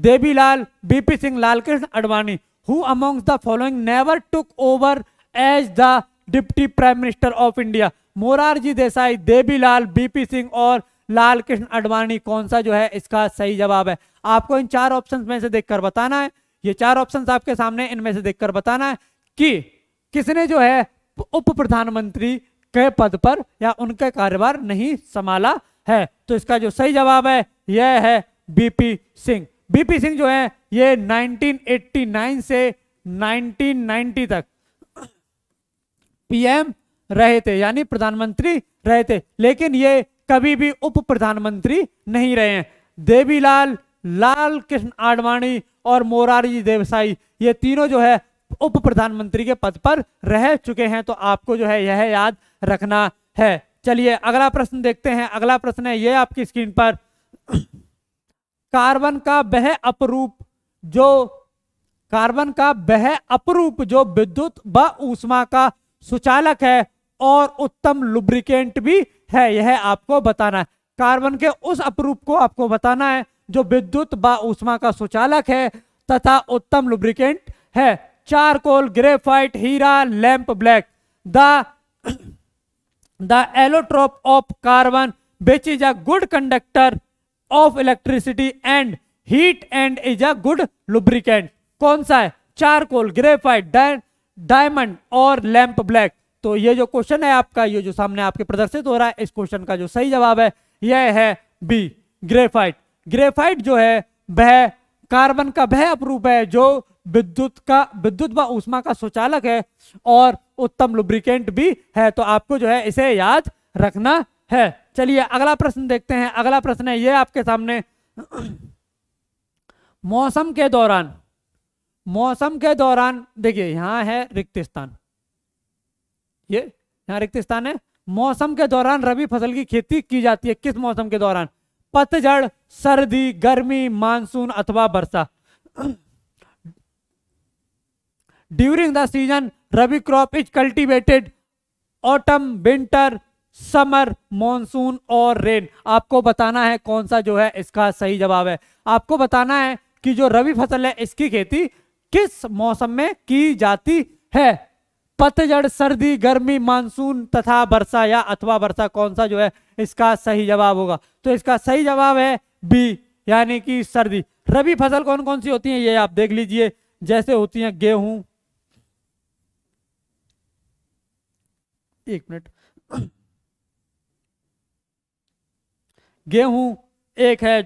Devilal BP Singh Lalkrishna Advani who among the following never took over as the deputy prime minister of India Morarji Desai Devilal BP Singh और लालकृष्ण अडवाणी कौन सा जो है इसका सही जवाब है आपको इन चार ऑप्शन में से देखकर बताना है ये चार ऑप्शन आपके सामने इनमें से देखकर बताना है कि किसने जो है उप प्रधानमंत्री के पद पर या उनका कार्यभार नहीं संभाला है तो इसका जो सही जवाब है यह है बीपी सिंह बीपी सिंह जो है ये 1989 से 1990 तक पीएम रहे थे यानी प्रधानमंत्री रहे थे लेकिन ये कभी भी उप प्रधानमंत्री नहीं रहे हैं देवीलाल लाल कृष्ण आडवाणी और मोरारजी देवसाई ये तीनों जो है उप प्रधानमंत्री के पद पर रह चुके हैं तो आपको जो है यह याद रखना है चलिए अगला प्रश्न देखते हैं अगला प्रश्न है ये आपकी स्क्रीन पर कार्बन का वह अपरूप जो कार्बन का वह अपरूप जो विद्युत व ऊष्मा का सुचालक है और उत्तम लुब्रिकेंट भी है यह आपको बताना है कार्बन के उस अपरूप को आपको बताना है जो विद्युत व ऊष्मा का सुचालक है तथा उत्तम लुब्रिकेंट है चारकोल ग्रेफाइट हीरा lamp black the the allotrope of carbon which is a good conductor of electricity and heat and is a good lubricant कौन सा है चारकोल ग्रेफाइट डायमंड और लैंप ब्लैक तो ये जो क्वेश्चन है आपका ये जो सामने आपके प्रदर्शित हो रहा है इस क्वेश्चन का जो सही जवाब है यह है बी ग्रेफाइट ग्रेफाइट जो है वह कार्बन का वह अपरूप है जो विद्युत का विद्युत व ऊष्मा का सुचालक है और उत्तम लुब्रिकेंट भी है तो आपको जो है इसे याद रखना है चलिए अगला प्रश्न देखते हैं अगला प्रश्न है ये आपके सामने मौसम के दौरान मौसम के दौरान देखिए यहां है रिक्त स्थान ये यहां रिक्त स्थान है मौसम के दौरान रबी फसल की खेती की जाती है किस मौसम के दौरान पतझड़ सर्दी गर्मी मानसून अथवा वर्षा during the season rabi crop is cultivated autumn winter summer monsoon और रेन आपको बताना है कौन सा जो है इसका सही जवाब है आपको बताना है कि जो रबी फसल है इसकी खेती किस मौसम में की जाती है पतझड़ सर्दी गर्मी मानसून तथा वर्षा या अथवा वर्षा कौन सा जो है इसका सही जवाब होगा तो इसका सही जवाब है बी यानी कि सर्दी रबी फसल कौन कौन सी होती है ये आप देख लीजिए जैसे होती हैं गेहूं एक मिनट गेहूं एक है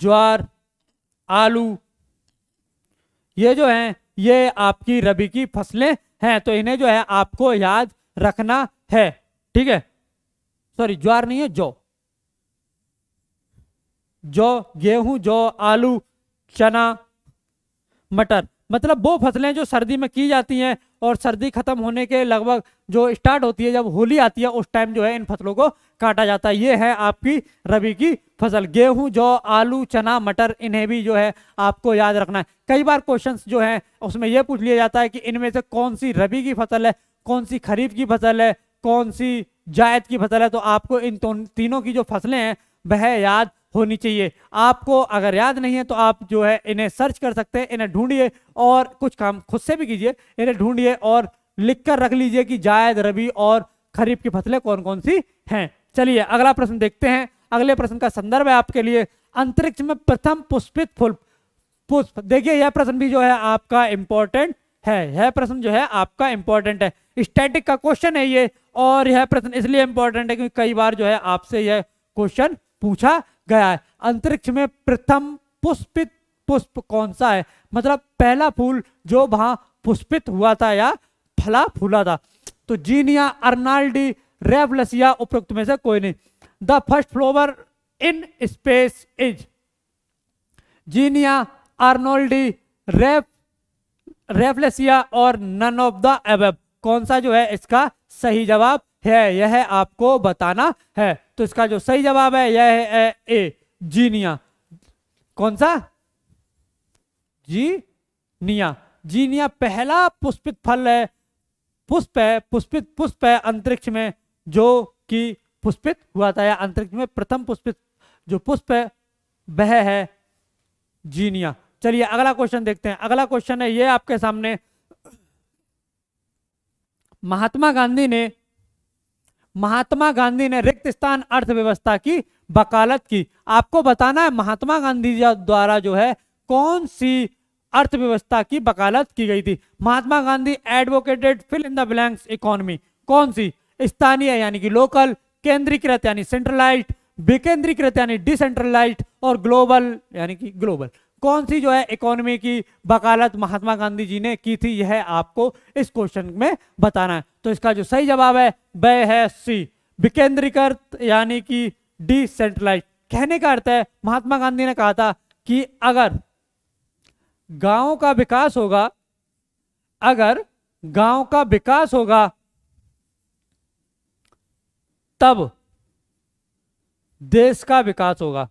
ज्वार आलू ये जो है ये आपकी रबी की फसलें हैं तो इन्हें जो है आपको याद रखना है ठीक है सॉरी ज्वार नहीं है जौ जौ गेहूं जौ आलू चना मटर मतलब वो फसलें जो सर्दी में की जाती हैं और सर्दी खत्म होने के लगभग जो स्टार्ट होती है जब होली आती है उस टाइम जो है इन फसलों को काटा जाता है ये है आपकी रबी की फसल गेहूं जौ आलू चना मटर इन्हें भी जो है आपको याद रखना है कई बार क्वेश्चंस जो है उसमें यह पूछ लिया जाता है कि इनमें से कौन सी रबी की फसल है कौन सी खरीफ की फसल है कौन सी जायद की फसल है तो आपको इन तो-, तीनों की जो फसलें हैं वह याद होनी चाहिए आपको अगर याद नहीं है तो आप जो है इन्हें सर्च कर सकते हैं इन्हें ढूंढिए और कुछ काम खुद से भी कीजिए इन्हें ढूंढिए और लिख कर रख लीजिए कि जायद रबी और खरीफ की फसलें कौन कौन सी हैं चलिए अगला प्रश्न देखते हैं अगले प्रश्न का संदर्भ है आपके लिए अंतरिक्ष में प्रथम पुष्पित फूल पुष्प देखिए यह प्रश्न भी जो है आपका इंपॉर्टेंट है यह प्रश्न जो है आपका इंपॉर्टेंट है स्टैटिक का क्वेश्चन है ये और यह प्रश्न इसलिए इंपॉर्टेंट है क्योंकि कई बार जो है आपसे यह क्वेश्चन पूछा गया है अंतरिक्ष में प्रथम पुष्पित पुष्प कौन सा है मतलब पहला फूल जो वहां पुष्पित हुआ था या फला फूला था तो जीनिया अर्नाल्डी रेवलसिया उपयुक्त में से कोई नहीं the first flower in space is zinnia arnoldi रेफ रेफलेसिया और नन ऑफ द एब कौन सा जो है इसका सही जवाब है यह आपको बताना है तो इसका जो सही जवाब है यह है ए जीनिया कौन सा जी जी जीनिया पहला पुष्पित फल है पुष्प है पुष्पित पुष्प है अंतरिक्ष में जो कि पुष्पित हुआ था या अंतरिक्ष में प्रथम पुष्पित जो पुष्प है वह है जीनिया चलिए अगला क्वेश्चन देखते हैं अगला क्वेश्चन है ये आपके सामने महात्मा गांधी ने महात्मा गांधी ने रिक्त स्थान अर्थव्यवस्था की वकालत की आपको बताना है महात्मा गांधी द्वारा जो है कौन सी अर्थव्यवस्था की वकालत की गई थी Mahatma Gandhi advocated fill in the blanks economy कौन सी स्थानीय यानी कि लोकल केंद्रीकृत यानी सेंट्रलाइज विकेंद्रीकृत यानी डिसेंट्रलाइज और ग्लोबल यानी कि ग्लोबल कौन सी जो है इकोनॉमी की वकालत महात्मा गांधी जी ने की थी यह आपको इस क्वेश्चन में बताना है तो इसका जो सही जवाब है वह है सी विकेंद्रीकृत यानी कि डिसेंट्रलाइज कहने का अर्थ है महात्मा गांधी ने कहा था कि अगर गांव का विकास होगा अगर गांव का विकास होगा तब देश का विकास होगा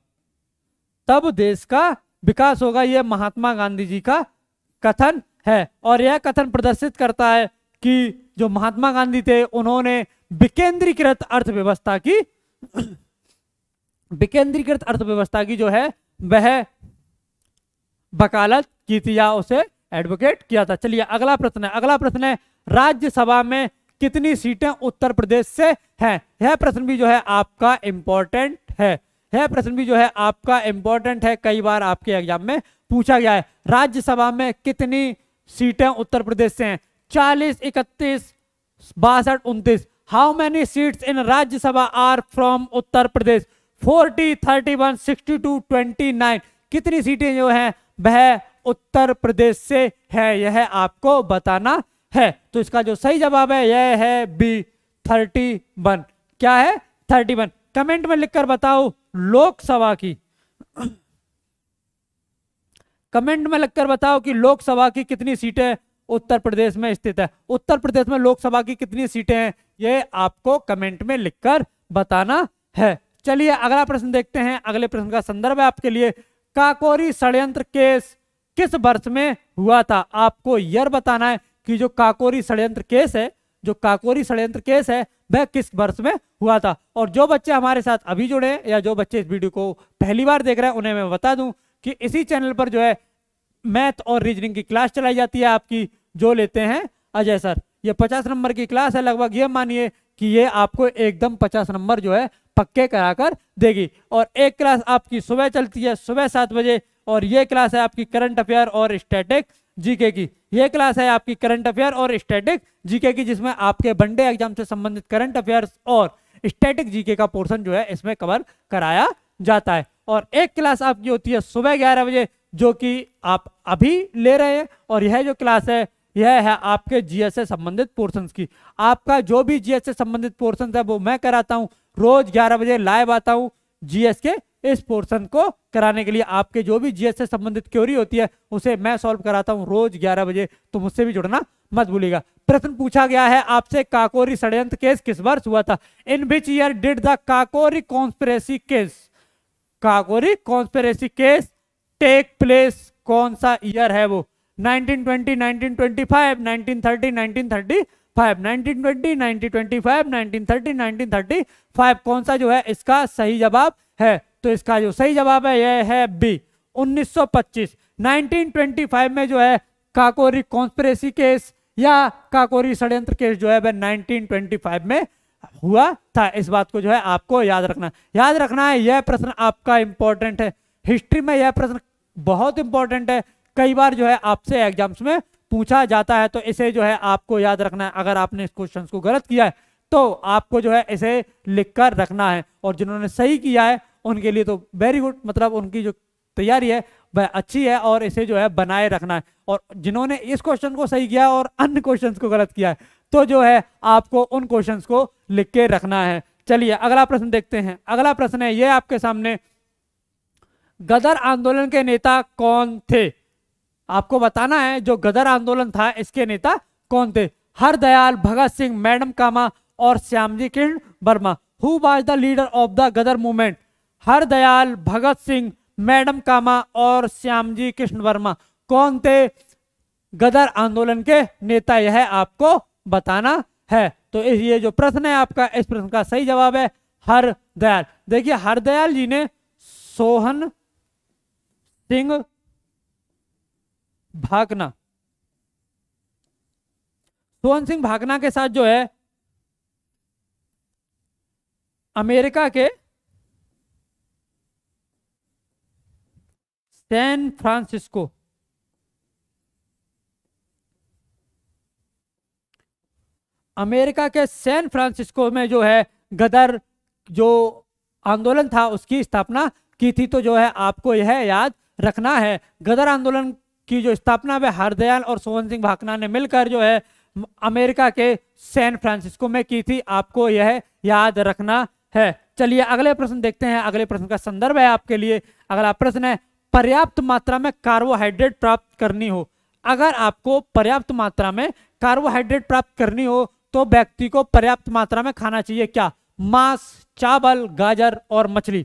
तब देश का विकास होगा यह महात्मा गांधी जी का कथन है और यह कथन प्रदर्शित करता है कि जो महात्मा गांधी थे उन्होंने विकेंद्रीकृत अर्थव्यवस्था की विकेंद्रीकृत अर्थव्यवस्था की जो है वह वकालत की थी या उसे एडवोकेट किया था चलिए अगला प्रश्न है अगला प्रश्न है राज्यसभा में कितनी सीटें उत्तर प्रदेश से हैं यह प्रश्न भी जो है आपका इंपॉर्टेंट है यह प्रश्न भी जो है आपका इंपॉर्टेंट है कई बार आपके एग्जाम में पूछा गया है राज्यसभा में कितनी सीटें उत्तर प्रदेश से हैं चालीस इकतीस बासठ उन्तीस how many seats in Rajya Sabha are from Uttar Pradesh 40, 31, 62, 29 कितनी सीटें जो हैं वह उत्तर प्रदेश से है यह आपको बताना है तो इसका जो सही जवाब है यह है बी थर्टी वन क्या है थर्टी वन कमेंट में लिखकर बताओ लोकसभा की कमेंट में लिखकर बताओ कि लोकसभा की कितनी सीटें उत्तर प्रदेश में स्थित है उत्तर प्रदेश में लोकसभा की कितनी सीटें हैं ये आपको कमेंट में लिखकर बताना है चलिए अगला प्रश्न देखते हैं अगले प्रश्न का संदर्भ है आपके लिए काकोरी षड्यंत्र केस किस वर्ष में हुआ था आपको यह बताना है कि जो काकोरी षड्यंत्र केस है जो काकोरी षड्यंत्र केस है वह किस वर्ष में हुआ था और जो बच्चे हमारे साथ अभी जुड़े हैं या जो बच्चे इस वीडियो को पहली बार देख रहे हैं उन्हें मैं बता दूं कि इसी चैनल पर जो है मैथ और रीजनिंग की क्लास चलाई जाती है आपकी जो लेते हैं अजय सर ये पचास नंबर की क्लास है लगभग ये मानिए कि ये आपको एकदम पचास नंबर जो है पक्के कराकर देगी और एक क्लास आपकी सुबह चलती है सुबह सात बजे और ये क्लास है आपकी करंट अफेयर और स्टैटिक जीके की ये क्लास है आपकी करंट अफेयर और स्टैटिक जीके की जिसमें आपके वनडे एग्जाम से संबंधित करंट अफेयर्स और स्टैटिक जीके का पोर्शन जो है इसमें कवर कराया जाता है और एक क्लास आपकी होती है सुबह ग्यारह बजे जो कि आप अभी ले रहे हैं और यह जो क्लास है यह है आपके जीएस से संबंधित पोर्शंस की आपका जो भी जीएस से संबंधित पोर्शंस है वो मैं कराता हूँ रोज ग्यारह बजे लाइव आता हूँ जीएस के इस पोर्शन को कराने के लिए आपके जो भी जीएस से संबंधित क्योरी होती है उसे मैं सॉल्व कराता हूं रोज 11 बजे तो मुझसे भी जुड़ना मत भूलिएगा प्रश्न पूछा गया है आपसे काकोरी षडयंत्र केस किस वर्ष हुआ था in which year did the Kakori conspiracy case Kakori conspiracy case take place कौन सा ईयर है वो 1920, 1925, 1930, 1935, 1920, 1925, 1930, 1935 कौन सा जो है इसका सही जवाब है तो इसका जो सही जवाब है यह है बी 1925 1925 में जो है काकोरी कॉन्स्परेसी केस या काकोरी षड्यंत्र केस जो है वह 1925 में हुआ था इस बात को जो है आपको याद रखना याद रखना है यह प्रश्न आपका इंपॉर्टेंट है हिस्ट्री में यह प्रश्न बहुत इंपॉर्टेंट है कई बार जो है आपसे एग्जाम्स में पूछा जाता है तो इसे जो है आपको याद रखना है अगर आपने इस क्वेश्चन को गलत किया है तो आपको जो है इसे लिख कर रखना है और जिन्होंने सही किया है उनके लिए तो वेरी गुड मतलब उनकी जो तैयारी है वह अच्छी है और इसे जो है बनाए रखना है और जिन्होंने इस क्वेश्चन को सही किया और अन्य क्वेश्चन को गलत किया है तो जो है आपको उन क्वेश्चन को लिख के रखना है चलिए अगला प्रश्न देखते हैं अगला प्रश्न है यह आपके सामने गदर आंदोलन के नेता कौन थे आपको बताना है जो गदर आंदोलन था इसके नेता कौन थे हर दयाल भगत सिंह मैडम कामा और श्यामजी किरण Varma who was the leader of the Ghadar movement Hardayal Bhagat Singh madam Cama और श्यामजी कृष्ण वर्मा कौन थे गदर आंदोलन के नेता यह आपको बताना है तो ये जो प्रश्न है आपका इस प्रश्न का सही जवाब है हर दयाल देखिए हर दयाल जी ने सोहन सिंह भागना सोहन सिंह भागना के साथ जो है अमेरिका के सैन फ्रांसिस्को अमेरिका के सैन फ्रांसिस्को में जो है गदर जो आंदोलन था उसकी स्थापना की थी तो जो है आपको यह याद रखना है गदर आंदोलन की जो स्थापना वह हरदयाल और सोहन सिंह भाकना ने मिलकर जो है अमेरिका के सैन फ्रांसिस्को में की थी आपको यह याद रखना है चलिए अगले प्रश्न देखते हैं अगले प्रश्न का संदर्भ है आपके लिए अगला प्रश्न है पर्याप्त मात्रा में कार्बोहाइड्रेट प्राप्त करनी हो अगर आपको पर्याप्त मात्रा में कार्बोहाइड्रेट प्राप्त करनी हो तो व्यक्ति को पर्याप्त मात्रा में खाना चाहिए क्या मांस चावल गाजर और मछली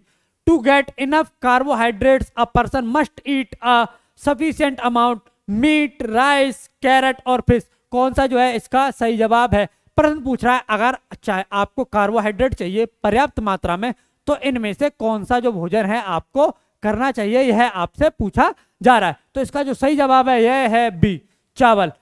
to get enough carbohydrate a person must eat a sufficient amount meat rice carrot और फिश कौन सा जो है इसका सही जवाब है प्रश्न पूछ रहा है अगर चाहे आपको कार्बोहाइड्रेट चाहिए पर्याप्त मात्रा में तो इनमें से कौन सा जो भोजन है आपको करना चाहिए यह आपसे पूछा जा रहा है तो इसका जो सही जवाब है यह है बी चावल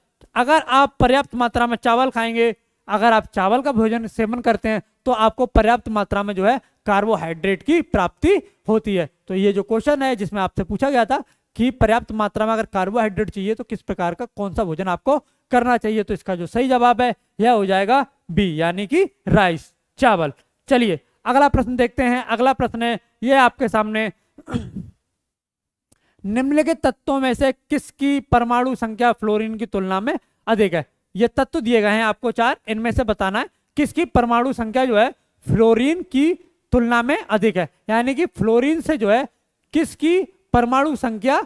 अगर आप पर्याप्त मात्रा में चावल खाएंगे अगर आप चावल का भोजन सेवन करते हैं तो आपको पर्याप्त मात्रा में जो है कार्बोहाइड्रेट की प्राप्ति होती है तो ये जो क्वेश्चन है जिसमें आपसे पूछा गया था कि पर्याप्त मात्रा में अगर कार्बोहाइड्रेट चाहिए तो किस प्रकार का कौन सा भोजन आपको करना चाहिए तो इसका जो सही जवाब है यह हो जाएगा बी यानी कि राइस चावल चलिए अगला प्रश्न देखते हैं अगला प्रश्न है ये आपके सामने निम्नलिखित तत्वों में से किसकी परमाणु संख्या फ्लोरीन की तुलना में अधिक है ये तत्व दिए गए हैं आपको चार इनमें से बताना है किसकी परमाणु संख्या जो है फ्लोरीन की तुलना में अधिक है यानी कि फ्लोरीन से जो है किसकी परमाणु संख्या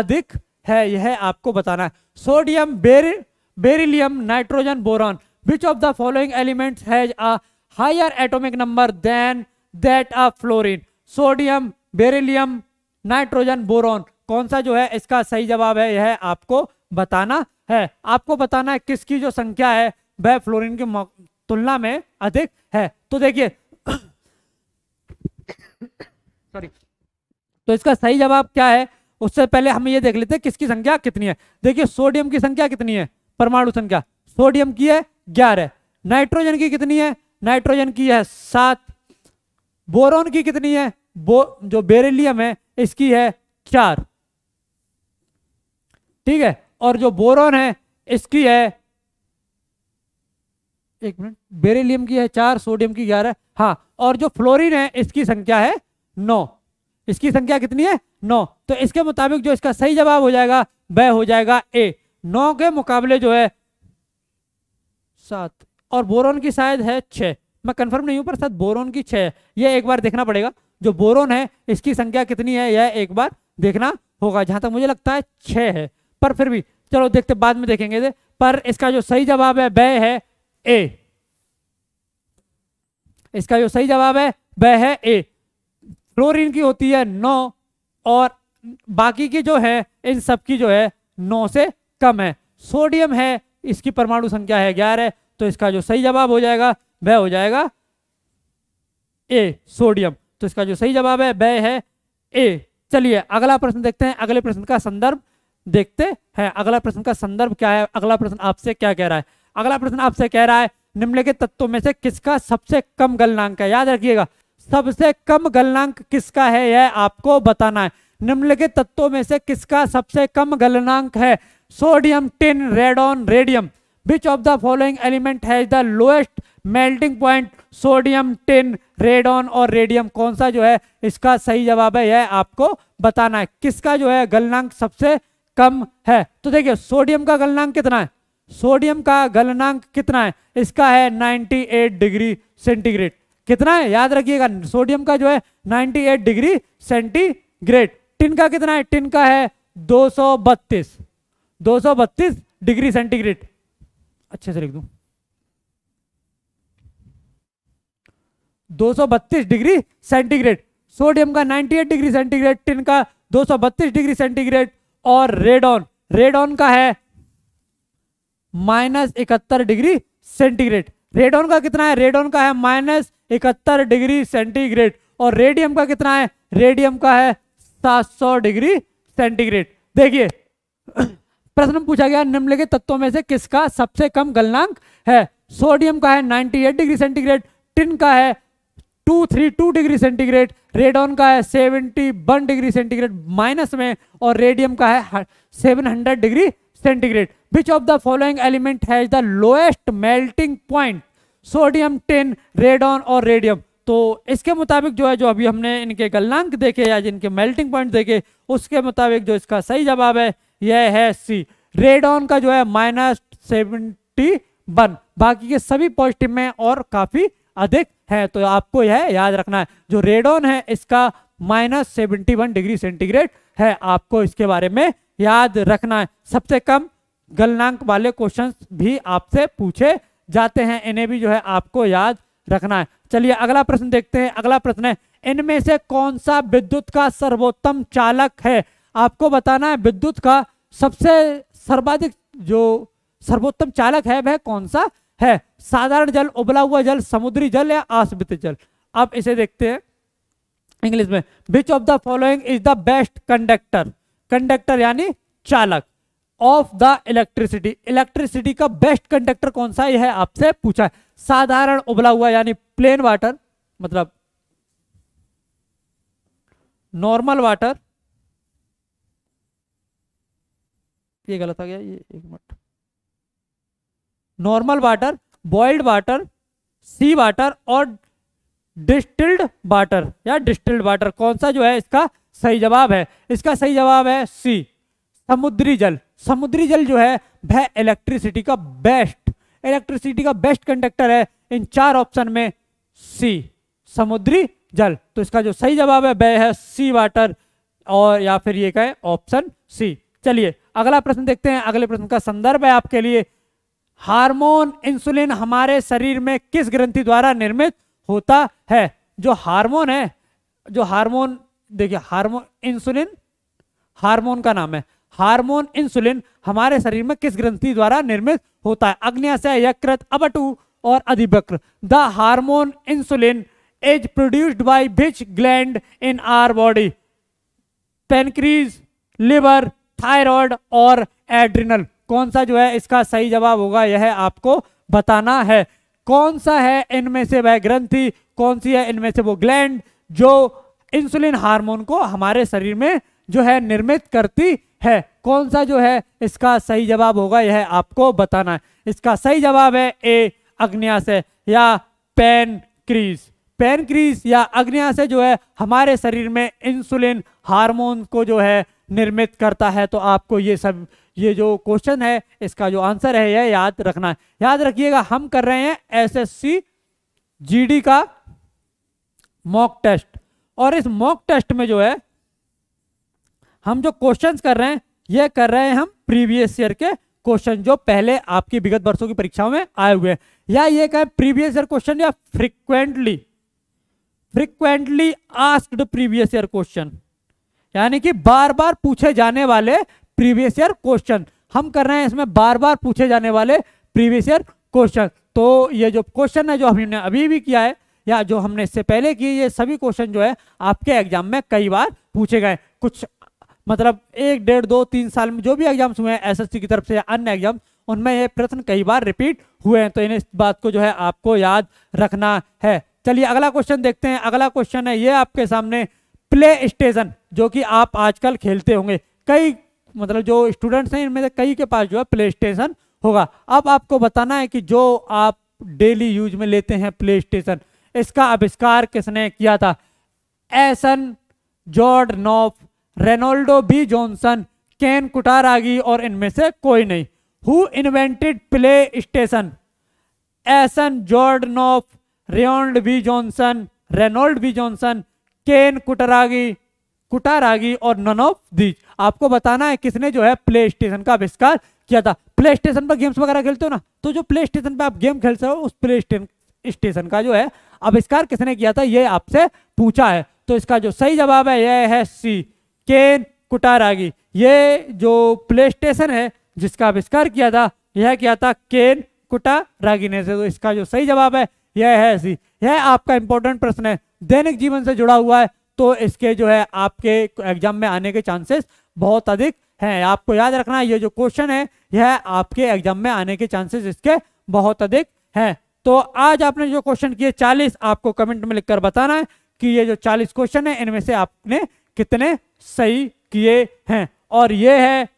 अधिक है यह आपको बताना है सोडियम बेर beryllium nitrogen boron which of the following elements has a higher atomic number than that of fluorine sodium beryllium nitrogen boron कौन सा जो है इसका सही जवाब है यह आपको बताना है आपको बताना है किसकी जो संख्या है वह फ्लोरिन की तुलना में अधिक है तो देखिए सॉरी तो इसका सही जवाब क्या है उससे पहले हम ये देख लेते हैं किसकी संख्या कितनी है देखिए सोडियम की संख्या कितनी है परमाणु संख्या सोडियम की है ग्यारह नाइट्रोजन की कितनी है नाइट्रोजन की है सात बोरोन की कितनी है बो जो बेरेलियम है इसकी है चार ठीक है और जो बोरोन है इसकी है एक मिनट बेरेलियम की है चार सोडियम की ग्यारह हाँ और जो फ्लोरीन है इसकी संख्या है नौ इसकी संख्या कितनी है नौ तो इसके मुताबिक जो इसका सही जवाब हो जाएगा वह हो जाएगा ए नौ के मुकाबले जो है सात और बोरोन की शायद है छ मैं कंफर्म नहीं हूं पर सात बोरोन की छह ये एक बार देखना पड़ेगा जो बोरोन है इसकी संख्या कितनी है यह एक बार देखना होगा जहां तक मुझे लगता है छह है पर फिर भी चलो देखते बाद में देखेंगे दे। पर इसका जो सही जवाब है वह है ए इसका जो सही जवाब है वह है ए फ्लोरिन की होती है नौ और बाकी की जो है इन सब की जो है नौ से कम है सोडियम है इसकी परमाणु संख्या है ग्यारह तो इसका जो सही जवाब हो जाएगा वह हो जाएगा ए सोडियम तो इसका जो सही जवाब है ब है ए चलिए अगला प्रश्न देखते हैं अगले प्रश्न का संदर्भ देखते हैं अगला प्रश्न का संदर्भ क्या है अगला प्रश्न आपसे क्या कह रहा है अगला प्रश्न आपसे कह रहा है निम्नलिखित तत्वों में से किसका सबसे कम गलनांक है याद रखिएगा सबसे कम गलनांक किसका है यह आपको बताना है निम्नलिखित तत्वों में से किसका सबसे कम गलनांक है sodium tin radon radium which of the following element has the lowest melting point sodium tin radon और रेडियम कौन सा जो है इसका सही जवाब है यह आपको बताना है किसका जो है गलनांक सबसे कम है तो देखिए सोडियम का गलनांक कितना है सोडियम का गलनांक कितना है इसका है 98 डिग्री सेंटीग्रेड कितना है याद रखिएगा सोडियम का जो है 98 डिग्री सेंटीग्रेड टिन का कितना है टिन का है 232 232 डिग्री सेंटीग्रेड अच्छे से लिख दू 232 डिग्री सेंटीग्रेड सोडियम का 98 डिग्री सेंटीग्रेड टिन का 232 डिग्री सेंटीग्रेड और रेडॉन रेडॉन का है माइनस इकहत्तर डिग्री सेंटीग्रेड रेडॉन का कितना है रेडॉन का है माइनस इकहत्तर डिग्री सेंटीग्रेड और रेडियम का कितना है रेडियम का है 700 डिग्री सेंटीग्रेड देखिए प्रश्न पूछा गया निम्नलिखित तत्वों में से किसका सबसे कम गलनांक है सोडियम का है 98 डिग्री सेंटीग्रेड टिन का है 232 डिग्री सेंटीग्रेड रेडॉन का है 71 डिग्री सेंटीग्रेड माइनस में और रेडियम का है 700 degree centigrade which of the following element has the lowest melting point sodium tin radon और रेडियम तो इसके मुताबिक जो है जो अभी हमने इनके गलनांक देखे या जिनके मेल्टिंग पॉइंट देखे उसके मुताबिक जो इसका सही जवाब है यह है सी रेडॉन का जो है माइनस सेवेंटी वन बाकी के सभी पॉजिटिव में और काफी अधिक है तो आपको यह याद रखना है जो रेडॉन है इसका minus seventy one degree centigrade है आपको इसके बारे में याद रखना है सबसे कम गलनांक वाले क्वेश्चन भी आपसे पूछे जाते हैं इन्हें भी जो है आपको याद रखना है चलिए अगला प्रश्न देखते हैं अगला प्रश्न है इनमें से कौन सा विद्युत का सर्वोत्तम चालक है आपको बताना है विद्युत का सबसे सर्वाधिक जो सर्वोत्तम चालक है वह कौन सा है साधारण जल उबला हुआ जल समुद्री जल या आश्रित जल आप इसे देखते हैं इंग्लिश में which of the following is the best conductor conductor यानी चालक ऑफ द इलेक्ट्रिसिटी इलेक्ट्रिसिटी का बेस्ट कंडक्टर कौन सा यह आपसे पूछा है साधारण उबला हुआ यानी प्लेन वाटर मतलब नॉर्मल वाटर ये गलत आ गया ये एक minute normal water boiled water sea water और डिस्टिल्ड वाटर या डिस्टिल्ड वाटर कौन सा जो है इसका सही जवाब है इसका सही जवाब है सी समुद्री जल समुद्री जल जो है वह इलेक्ट्रिसिटी का बेस्ट इलेक्ट्रिसिटी का बेस्ट कंडक्टर है इन चार ऑप्शन में सी समुद्री जल तो इसका जो सही जवाब है वह है सी वाटर और या फिर ये कहें ऑप्शन सी चलिए अगला प्रश्न देखते हैं अगले प्रश्न का संदर्भ है आपके लिए हार्मोन इंसुलिन हमारे शरीर में किस ग्रंथि द्वारा निर्मित होता है जो हार्मोन है जो हार्मोन देखिए हार्मोन इंसुलिन हार्मोन का नाम है हार्मोन इंसुलिन हमारे शरीर में किस ग्रंथि द्वारा निर्मित होता है अग्नियाशय यकृत अबटू और अधिवक्र the hormone insulin is produced by which gland in our body pancreas liver thyroid और एड्रिनल कौन सा जो है इसका सही जवाब होगा यह आपको बताना है कौन सा है इनमें से वह ग्रंथि कौन सी है इनमें से वो ग्लैंड जो इंसुलिन हार्मोन को हमारे शरीर में जो है निर्मित करती है कौन सा जो है इसका सही जवाब होगा यह आपको बताना है इसका सही जवाब है ए अग्निया से या पेन क्रीज पेन क्रीज या अग्निया से जो है हमारे शरीर में इंसुलिन हार्मोन को जो है निर्मित करता है तो आपको ये सब ये जो क्वेश्चन है इसका जो आंसर है यह याद रखना है याद रखिएगा हम कर रहे हैं एसएससी जीडी का मॉक टेस्ट और इस मॉक टेस्ट में जो है हम जो क्वेश्चंस कर रहे हैं ये कर रहे हैं हम प्रीवियस ईयर के क्वेश्चन जो पहले आपकी विगत वर्षों की परीक्षाओं में आए हुए हैं या ये कहें प्रीवियस ईयर क्वेश्चन या frequently frequently asked previous year question यानी कि बार बार पूछे जाने वाले प्रीवियस ईयर क्वेश्चन हम कर रहे हैं इसमें बार बार पूछे जाने वाले प्रीवियस ईयर क्वेश्चन तो ये जो क्वेश्चन है जो हमने अभी भी किया है या जो हमने इससे पहले किए ये सभी क्वेश्चन जो है आपके एग्जाम में कई बार पूछे गए कुछ मतलब एक डेढ़ दो तीन साल में जो भी एग्जाम्स हुए हैं एसएससी की तरफ से या अन्य एग्जाम उनमें ये प्रश्न कई बार रिपीट हुए हैं तो इन इस बात को जो है आपको याद रखना है चलिए अगला क्वेश्चन देखते हैं अगला क्वेश्चन है ये आपके सामने प्ले स्टेशन जो कि आप आजकल खेलते होंगे कई मतलब जो स्टूडेंट्स हैं इनमें से कई के पास जो है प्ले स्टेशन होगा अब आपको बताना है कि जो आप डेली यूज में लेते हैं प्ले स्टेशन इसका आविष्कार किसने किया था एसन जॉर्ड नॉफ Reynold B Johnson Ken Kutaragi और इनमें से कोई नहीं हु इन्वेंटेड प्ले स्टेशन एसन जॉर्ड नॉफ Reynold B Johnson Reynold B Johnson Ken Kutaragi Kutaragi और नन ऑफ दीज आपको बताना है किसने जो है प्ले स्टेशन का आविष्कार किया था प्ले स्टेशन पर गेम्स वगैरह खेलते हो ना तो जो प्ले स्टेशन पर आप गेम खेल रहे हो उस प्ले स्टेशन का जो है आविष्कार किसने किया था ये आपसे पूछा है तो इसका जो सही जवाब है यह है सी केन कुटारागी ये जो प्ले स्टेशन है जिसका आविष्कार किया था यह किया था केन कुटारागी ने से तो इसका जो सही जवाब है यह है सी यह आपका इंपॉर्टेंट प्रश्न है दैनिक जीवन से जुड़ा हुआ है तो इसके जो है आपके एग्जाम में आने के चांसेस बहुत अधिक हैं आपको याद रखना ये जो क्वेश्चन है यह आपके एग्जाम में आने के चांसेस इसके बहुत अधिक हैं तो आज आपने जो क्वेश्चन किए चालीस आपको कमेंट में लिखकर बताना है कि ये जो चालीस क्वेश्चन है इनमें से आपने कितने सही किए हैं और ये है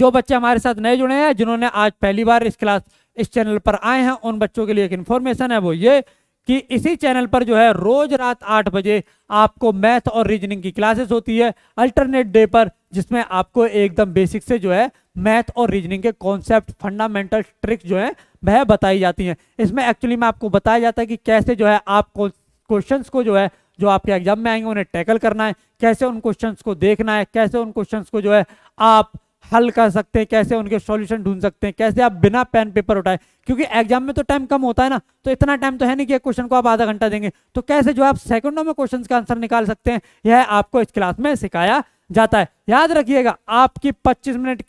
जो बच्चे हमारे साथ नए जुड़े हैं जिन्होंने आज पहली बार इस क्लास इस चैनल पर आए हैं उन बच्चों के लिए एक इन्फॉर्मेशन है वो ये कि इसी चैनल पर जो है रोज रात आठ बजे आपको मैथ और रीजनिंग की क्लासेस होती है अल्टरनेट डे पर जिसमें आपको एकदम बेसिक से जो है मैथ और रीजनिंग के कॉन्सेप्ट फंडामेंटल ट्रिक्स जो है वह बताई जाती हैं इसमें एक्चुअली में आपको बताया जाता है कि कैसे जो है आप क्वेश्चंस को जो है जो आपके एग्जाम में आएंगे उन्हें टैकल करना है कैसे उन क्वेश्चंस को देखना है कैसे उन क्वेश्चंस को जो है आप हल कर सकते हैं कैसे उनके सॉल्यूशन ढूंढ सकते हैं कैसे आप बिना पेन पेपर उठाए क्योंकि एग्जाम में तो टाइम कम होता है ना तो इतना टाइम तो है नहीं कि क्वेश्चन को आप आधा घंटा देंगे तो कैसे जो आप सेकंडों में क्वेश्चन का आंसर निकाल सकते हैं यह आपको इस क्लास में सिखाया जाता है याद रखिएगा आपकी पच्चीस मिनट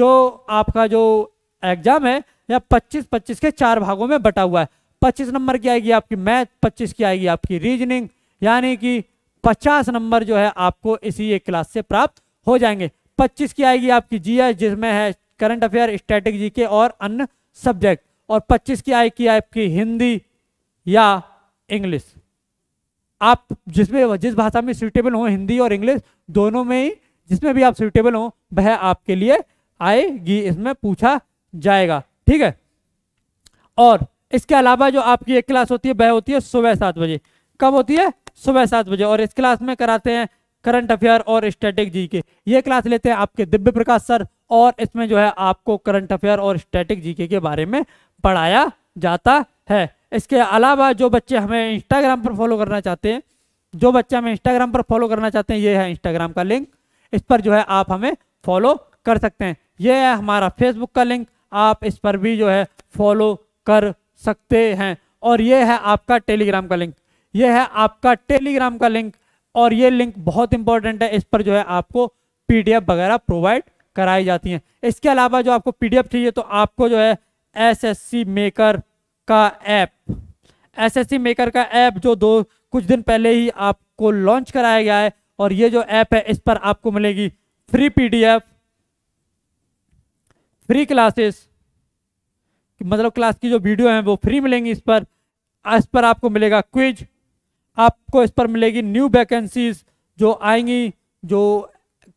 जो आपका जो एग्जाम है यह पच्चीस पच्चीस के चार भागों में बटा हुआ है पच्चीस नंबर की आएगी आपकी मैथ पच्चीस की आएगी आपकी रीजनिंग यानी कि पचास नंबर जो है आपको इसी एक क्लास से प्राप्त हो जाएंगे पच्चीस की आएगी आपकी जी जिसमें है करंट अफेयर स्टैटिक जी और अन्य सब्जेक्ट और पच्चीस की आएगी आपकी हिंदी या इंग्लिश आप जिसमें जिस भाषा में सूटेबल हो हिंदी और इंग्लिश दोनों में ही जिसमें भी आप सूटेबल हो वह आपके लिए आएगी इसमें पूछा जाएगा ठीक है और इसके अलावा जो आपकी एक क्लास होती है वह होती है सुबह सात बजे कब होती है सुबह सात बजे और इस क्लास में कराते हैं करंट अफेयर और स्टैटिक जी के ये क्लास लेते हैं आपके दिव्य प्रकाश सर और इसमें जो है आपको करंट अफेयर और स्टैटिक जीके के बारे में पढ़ाया जाता है इसके अलावा जो बच्चे हमें इंस्टाग्राम पर फॉलो करना चाहते हैं जो बच्चे हमें इंस्टाग्राम पर फॉलो करना चाहते हैं ये है इंस्टाग्राम का लिंक इस पर जो है आप हमें फॉलो कर सकते हैं ये है हमारा फेसबुक का लिंक आप इस पर भी जो है फॉलो कर सकते हैं और ये है आपका टेलीग्राम का लिंक ये है आपका टेलीग्राम का लिंक और ये लिंक बहुत इंपॉर्टेंट है इस पर जो है आपको पीडीएफ वगैरह प्रोवाइड कराई जाती हैं इसके अलावा जो आपको पीडीएफ चाहिए तो आपको जो है एसएससी मेकर का ऐप एसएससी मेकर का ऐप जो दो कुछ दिन पहले ही आपको लॉन्च कराया गया है और ये जो ऐप है इस पर आपको मिलेगी फ्री पीडीएफ फ्री क्लासेस मतलब क्लास की जो वीडियो है वो फ्री मिलेंगी इस पर इस पर आपको मिलेगा क्विज आपको इस पर मिलेगी न्यू वैकेंसीज जो आएंगी जो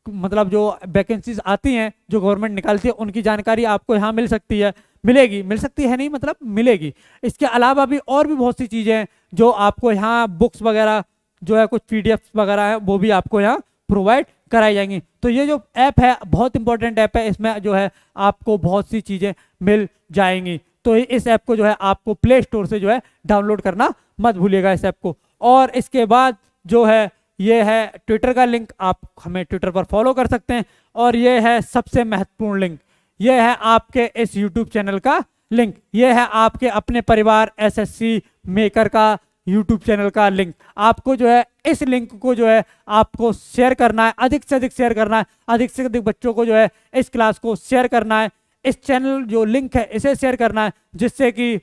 मतलब जो वैकेंसीज आती हैं जो गवर्नमेंट निकालती है उनकी जानकारी आपको यहाँ मिल सकती है मिलेगी मिल सकती है नहीं मतलब मिलेगी इसके अलावा भी और भी बहुत सी चीज़ें हैं जो आपको यहाँ बुक्स वगैरह जो है कुछ पी वगैरह हैं वो भी आपको यहाँ प्रोवाइड कराई जाएंगी तो ये जो ऐप है बहुत इंपॉर्टेंट ऐप है इसमें जो है आपको बहुत सी चीज़ें मिल जाएंगी तो इस ऐप को जो है आपको प्ले स्टोर से जो है डाउनलोड करना मत भूलिएगा इस ऐप को और इसके बाद जो है ये है ट्विटर का लिंक आप हमें ट्विटर पर फॉलो कर सकते हैं और ये है सबसे महत्वपूर्ण लिंक ये है आपके इस यूट्यूब चैनल का लिंक ये है आपके अपने परिवार एसएससी मेकर का यूट्यूब चैनल का लिंक आपको जो है इस लिंक को जो है आपको शेयर करना है अधिक से अधिक शेयर करना है अधिक से अधिक बच्चों को जो है इस क्लास को शेयर करना है इस चैनल जो लिंक है इसे शेयर करना है जिससे कि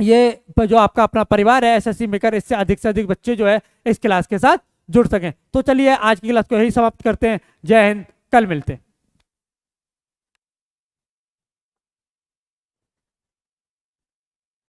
ये जो आपका अपना परिवार है एसएससी मेकर इससे अधिक से अधिक बच्चे जो है इस क्लास के साथ जुड़ सकें तो चलिए आज की क्लास को यही समाप्त करते हैं जय हिंद कल मिलते हैं